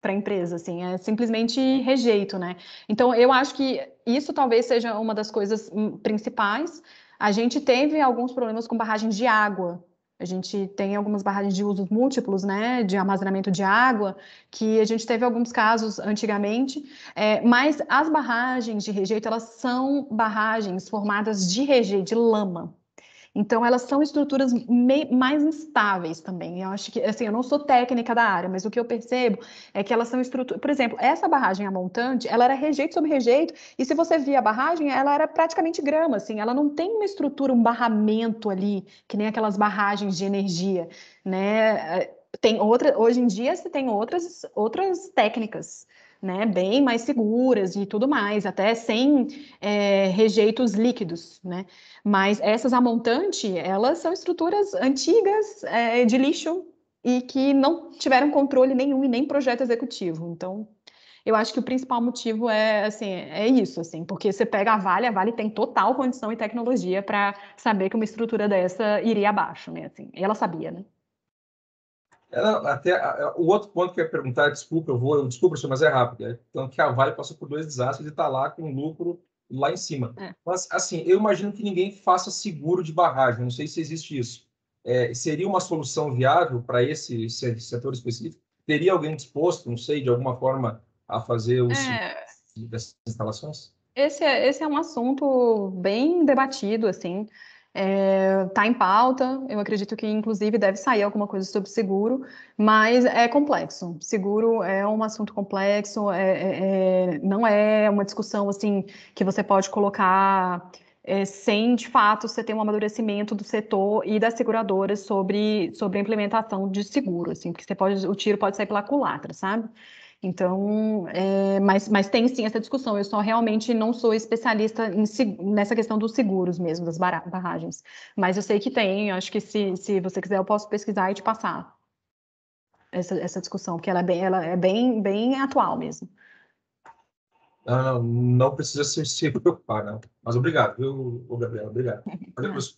para a empresa, assim, é simplesmente rejeito, né? Então, eu acho que isso talvez seja uma das coisas hum, principais. A gente teve alguns problemas com barragens de água a gente tem algumas barragens de usos múltiplos, né, de armazenamento de água, que a gente teve alguns casos antigamente, é, mas as barragens de rejeito, elas são barragens formadas de rejeito, de lama, então, elas são estruturas mais instáveis também. Eu acho que, assim, eu não sou técnica da área, mas o que eu percebo é que elas são estruturas. Por exemplo, essa barragem a montante, ela era rejeito sobre rejeito, e se você via a barragem, ela era praticamente grama, assim, ela não tem uma estrutura, um barramento ali, que nem aquelas barragens de energia, né? É, tem outra, hoje em dia se tem outras, outras técnicas né, bem mais seguras e tudo mais, até sem é, rejeitos líquidos, né? Mas essas a montante, elas são estruturas antigas é, de lixo e que não tiveram controle nenhum e nem projeto executivo. Então, eu acho que o principal motivo é assim, é isso, assim, porque você pega a Vale, a Vale tem total condição e tecnologia para saber que uma estrutura dessa iria abaixo, né? Assim, ela sabia, né? até o outro ponto que eu ia perguntar, desculpa, eu vou, eu, desculpa, mas é rápido. É, então, que a Vale passou por dois desastres e está lá com lucro lá em cima. É. Mas, assim, eu imagino que ninguém faça seguro de barragem, não sei se existe isso. É, seria uma solução viável para esse setor específico? Teria alguém disposto, não sei, de alguma forma, a fazer uso é. dessas instalações? Esse é, esse é um assunto bem debatido, assim está é, tá em pauta. Eu acredito que, inclusive, deve sair alguma coisa sobre seguro, mas é complexo. Seguro é um assunto complexo, é, é, é não é uma discussão assim que você pode colocar é, sem, de fato, você ter um amadurecimento do setor e das seguradoras sobre, sobre a implementação de seguro, assim, porque você pode, o tiro pode sair pela culatra, sabe? Então, é, mas, mas tem sim essa discussão. Eu só realmente não sou especialista em, nessa questão dos seguros mesmo, das barragens. Mas eu sei que tem, acho que se, se você quiser eu posso pesquisar e te passar essa, essa discussão, porque ela é, bem, ela é bem, bem atual mesmo. Não, não, não precisa se, se preocupar, não. Mas obrigado, viu, Gabriela? Obrigado. Muito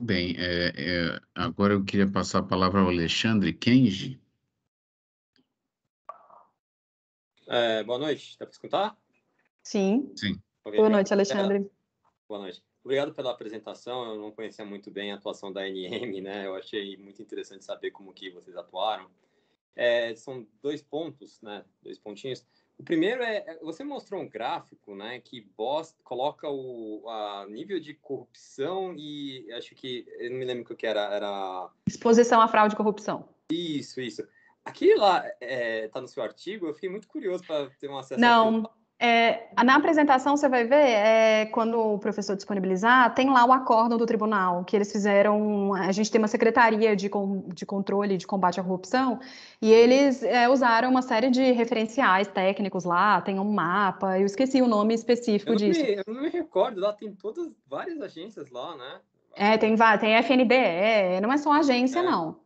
bem. É, é, agora eu queria passar a palavra ao Alexandre Kenji, É, boa noite, dá para escutar? Sim. Sim. Okay, boa então, noite, Alexandre. Boa noite. Obrigado pela apresentação. Eu não conhecia muito bem a atuação da NM, né? Eu achei muito interessante saber como que vocês atuaram. É, são dois pontos, né? Dois pontinhos. O primeiro é, é você mostrou um gráfico, né, que coloca o a nível de corrupção e acho que eu não me lembro o que era, era exposição à fraude e corrupção. Isso, isso. Aqui lá está é, no seu artigo, eu fiquei muito curioso para ter um acesso. Não, é, na apresentação você vai ver, é, quando o professor disponibilizar, tem lá o acórdão do tribunal, que eles fizeram. A gente tem uma secretaria de, de controle de combate à corrupção, e eles é, usaram uma série de referenciais técnicos lá, tem um mapa, eu esqueci o nome específico eu disso. Me, eu não me recordo, lá tem todas várias agências lá, né? É, tem, tem FNDE, não é só agência, é. não.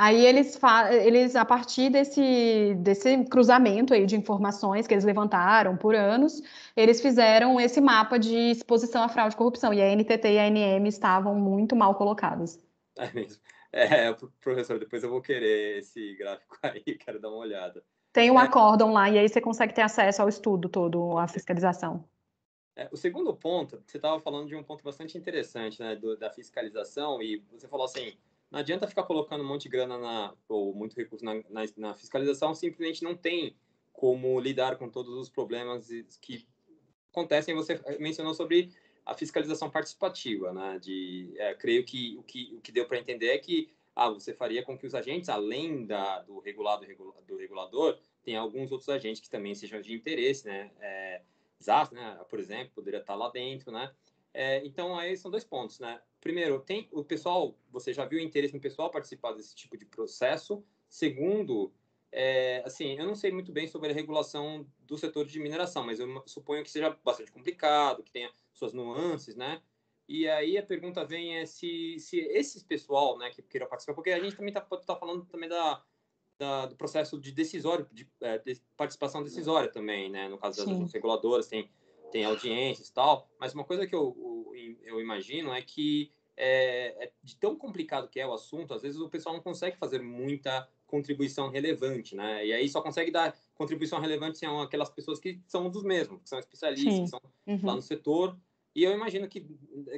Aí eles, eles a partir desse, desse cruzamento aí de informações que eles levantaram por anos, eles fizeram esse mapa de exposição à fraude e corrupção. E a NTT e a NM estavam muito mal colocadas. É mesmo. É, é professor, depois eu vou querer esse gráfico aí, quero dar uma olhada. Tem um é. acórdão lá, e aí você consegue ter acesso ao estudo todo, à fiscalização. É, o segundo ponto, você estava falando de um ponto bastante interessante, né, do, da fiscalização, e você falou assim, não adianta ficar colocando um monte de grana na, ou muito recurso na, na, na fiscalização, simplesmente não tem como lidar com todos os problemas que acontecem. Você mencionou sobre a fiscalização participativa, né? De, é, creio que o que, o que deu para entender é que ah, você faria com que os agentes, além da, do, regulado, do regulador, tem alguns outros agentes que também sejam de interesse, né? É, ZAS, né? Por exemplo, poderia estar tá lá dentro, né? É, então, aí são dois pontos, né? Primeiro, tem o pessoal, você já viu o interesse no pessoal participar desse tipo de processo. Segundo, é, assim, eu não sei muito bem sobre a regulação do setor de mineração, mas eu suponho que seja bastante complicado, que tenha suas nuances, né? E aí a pergunta vem é se, se esse pessoal, né, que queira participar, porque a gente também está tá falando também da, da do processo de decisório, de, é, de participação decisória também, né? No caso das reguladoras, tem tem audiências e tal, mas uma coisa que eu, eu imagino é que é, é, de tão complicado que é o assunto, às vezes o pessoal não consegue fazer muita contribuição relevante, né? E aí só consegue dar contribuição relevante são é aquelas pessoas que são dos mesmos, que são especialistas, Sim. que são uhum. lá no setor. E eu imagino que,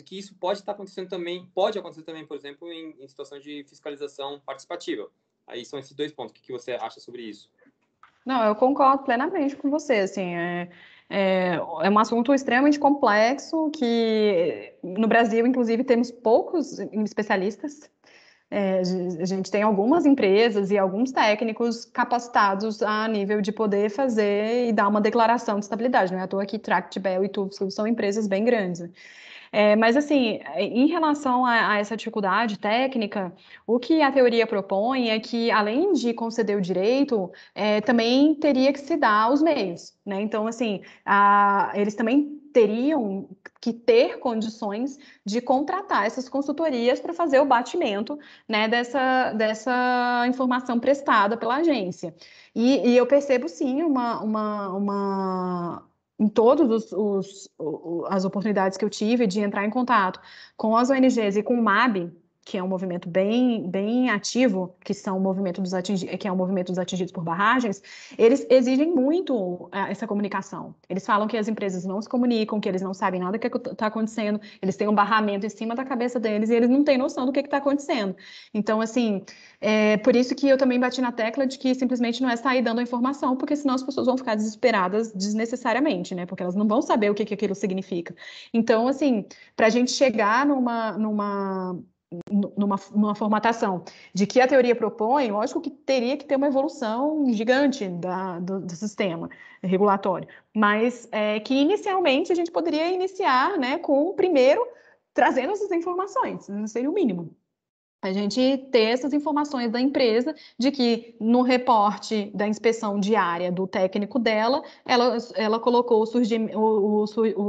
que isso pode estar acontecendo também, pode acontecer também, por exemplo, em, em situação de fiscalização participativa. Aí são esses dois pontos. O que, que você acha sobre isso? Não, eu concordo plenamente com você, assim, é... É, é um assunto extremamente complexo que no Brasil, inclusive, temos poucos especialistas. É, a gente tem algumas empresas e alguns técnicos capacitados a nível de poder fazer e dar uma declaração de estabilidade. Não é à toa que Tract, Bell e Tufsco são empresas bem grandes. É, mas, assim, em relação a, a, essa dificuldade técnica, o que a teoria propõe é que, além de conceder o direito, é, também teria que se dar os meios, né? Então, assim, a, eles também teriam que ter condições de contratar essas consultorias para fazer o batimento né, dessa, dessa informação prestada pela agência. E, e eu percebo sim uma, uma, uma em todas as oportunidades que eu tive de entrar em contato com as ONGs e com o MAB, que é um movimento bem, bem ativo, que são o movimento dos atingidos, que é o movimento dos atingidos por barragens, eles exigem muito eh, essa comunicação. Eles falam que as empresas não se comunicam, que eles não sabem nada do que é está acontecendo, eles têm um barramento em cima da cabeça deles e eles não têm noção do que é está acontecendo. Então, assim, é por isso que eu também bati na tecla de que simplesmente não é sair dando a informação, porque senão as pessoas vão ficar desesperadas desnecessariamente, né? Porque elas não vão saber o que, é que aquilo significa. Então, assim, para a gente chegar numa, numa numa, numa formatação de que a teoria propõe, lógico que teria que ter uma evolução gigante da, do, do sistema regulatório, mas é, que inicialmente a gente poderia iniciar né, com, primeiro, trazendo essas informações, né, seria o mínimo a gente ter essas informações da empresa de que no reporte da inspeção diária do técnico dela, ela, ela colocou o, o,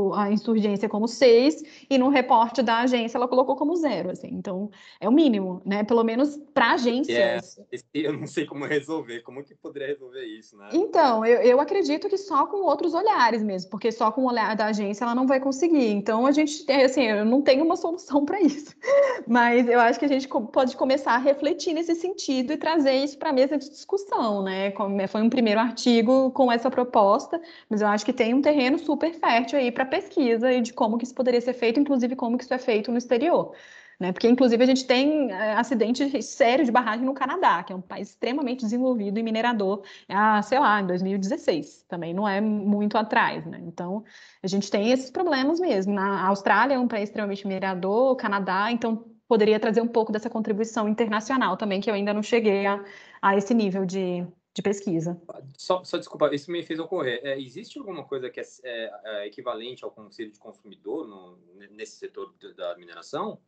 o, a insurgência como seis e no reporte da agência ela colocou como zero. Assim. Então, é o mínimo, né? Pelo menos para agências. É, eu não sei como resolver, como que poderia resolver isso, né? Então, eu, eu acredito que só com outros olhares mesmo, porque só com o olhar da agência ela não vai conseguir. Então, a gente, é, assim, eu não tenho uma solução para isso. Mas eu acho que a gente pode começar a refletir nesse sentido e trazer isso para a mesa de discussão, né? É, foi um primeiro artigo com essa proposta, mas eu acho que tem um terreno super fértil aí para pesquisa e de como que isso poderia ser feito, inclusive como que isso é feito no exterior. Né? Porque, inclusive, a gente tem é, acidente sério de barragem no Canadá, que é um país extremamente desenvolvido e minerador, há, sei lá, em 2016, também não é muito atrás. Né? Então, a gente tem esses problemas mesmo. Na Austrália é um país extremamente minerador, o Canadá, então poderia trazer um pouco dessa contribuição internacional também, que eu ainda não cheguei a, a esse nível de, de pesquisa. Só, só, desculpa, isso me fez ocorrer. É, existe alguma coisa que é, é, é, equivalente ao Conselho de Consumidor no, nesse setor da mineração?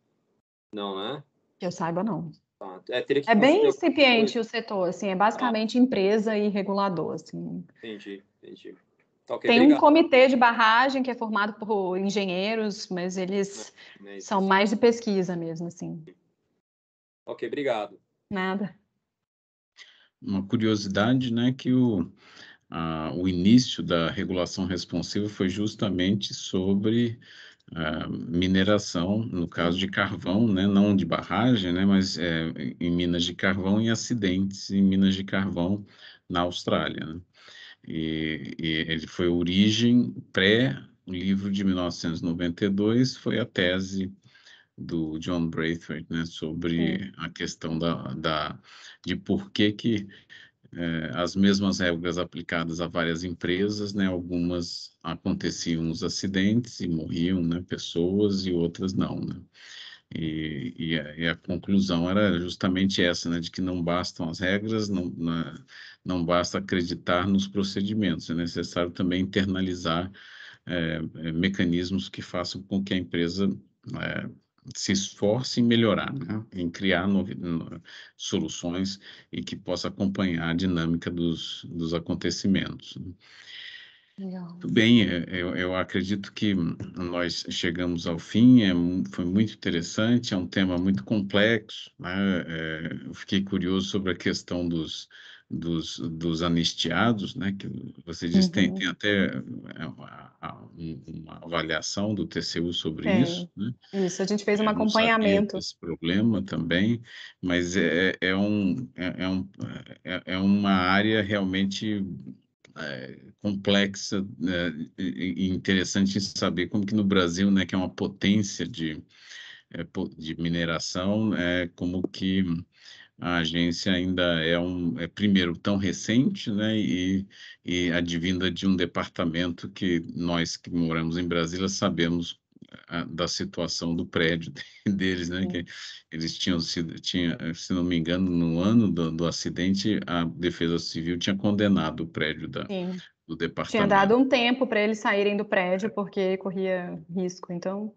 Não, né? Que eu saiba, não. Tá, é, é, bem incipiente o setor, assim, é basicamente ah. empresa e regulador. Assim. Entendi, entendi. Tá okay, Tem obrigado. um comitê de barragem que é formado por engenheiros, mas eles é né, são é mais de pesquisa mesmo, assim. Ok, obrigado. Nada. Uma curiosidade, né, que o, a, o início da regulação responsiva foi justamente sobre a, mineração, no caso de carvão, né, não de barragem, né, mas é, em minas de carvão e acidentes em minas de carvão na Austrália. Né? E, e ele foi origem pré livro de 1992 foi a tese do John Braithwaite, né, sobre Sim. É. a questão da, da, de por que, que é, as mesmas regras aplicadas a várias empresas, né, algumas aconteciam os acidentes e morriam né, pessoas e outras não. Né? E, e, a, e a conclusão era justamente essa, né, de que não bastam as regras, não, não basta acreditar nos procedimentos, é necessário também internalizar é, é, mecanismos que façam com que a empresa é, se esforce em melhorar, né? em criar no, no, soluções e que possa acompanhar a dinâmica dos, dos acontecimentos. Legal. Bem, eu, é, é, eu acredito que nós chegamos ao fim, é, foi muito interessante, é um tema muito complexo, né? é, eu fiquei curioso sobre a questão dos, dos, dos anistiados, né? Que você diz uhum. tem, tem até é, uma, uma, avaliação do TCU sobre é, isso. Né? Isso, a gente fez um é, Eu acompanhamento. Esse problema também, mas é, é, é um, é, um, é uma área realmente complexa né, e interessante saber como que no Brasil, né, que é uma potência de, de mineração, é, como que a agência ainda é, um, é primeiro, tão recente, né, e, e advinda de um departamento que nós que moramos em Brasília sabemos a, da situação do prédio deles, né, que eles tinham sido, tinha, se não me engano, no ano do, do acidente, a Defesa Civil tinha condenado o prédio da, Sim. do departamento. Tinha dado um tempo para eles saírem do prédio, porque corria risco, então...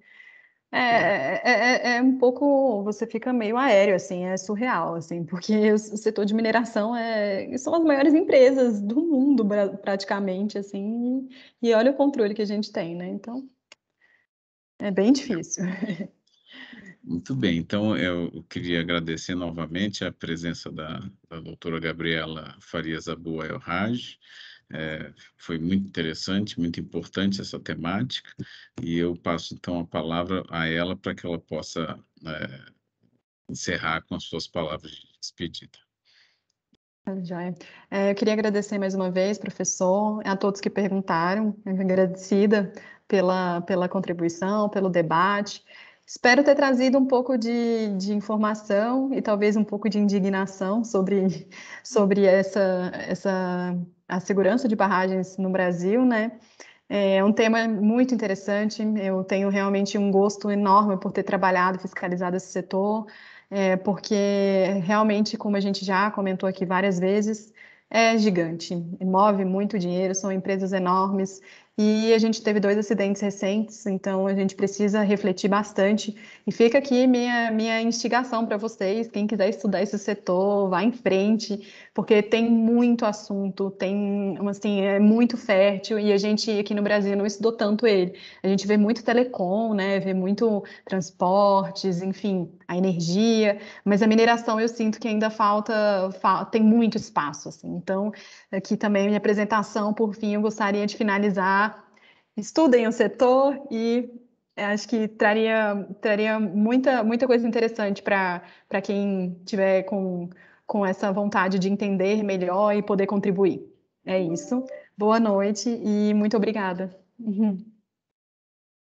É, né? é, é, é, é, um pouco, você fica meio aéreo, assim, é surreal, assim, porque o setor de mineração é, são as maiores empresas do mundo, praticamente, assim, e olha o controle que a gente tem, né? Então, é bem difícil. Muito bem, então eu queria agradecer novamente a presença da, da doutora Gabriela Farias Abu El Haj. É, foi muito interessante, muito importante essa temática, e eu passo então a palavra a ela para que ela possa é, encerrar com as suas palavras de despedida. Tá é, eu queria agradecer mais uma vez, professor, a todos que perguntaram, agradecida pela, pela contribuição, pelo debate. Espero ter trazido um pouco de, de informação e talvez um pouco de indignação sobre, sobre essa, essa a segurança de barragens no Brasil, né? É um tema muito interessante. Eu tenho realmente um gosto enorme por ter trabalhado, fiscalizado esse setor, é, porque realmente, como a gente já comentou aqui várias vezes, é gigante, move muito dinheiro, são empresas enormes e a gente teve dois acidentes recentes, então a gente precisa refletir bastante. E fica aqui minha, minha instigação para vocês, quem quiser estudar esse setor, vá em frente, porque tem muito assunto, tem assim, é muito fértil, e a gente aqui no Brasil não estudou tanto ele. A gente vê muito telecom, né? Vê muito transportes, enfim, a energia, mas a mineração eu sinto que ainda falta, tem muito espaço, assim. Então, aqui também minha apresentação. Por fim, eu gostaria de finalizar. Estudem o setor e é, acho que traria, traria muita, muita coisa interessante para quem tiver com, com essa vontade de entender melhor e poder contribuir. É isso. Boa noite e muito obrigada. Uhum.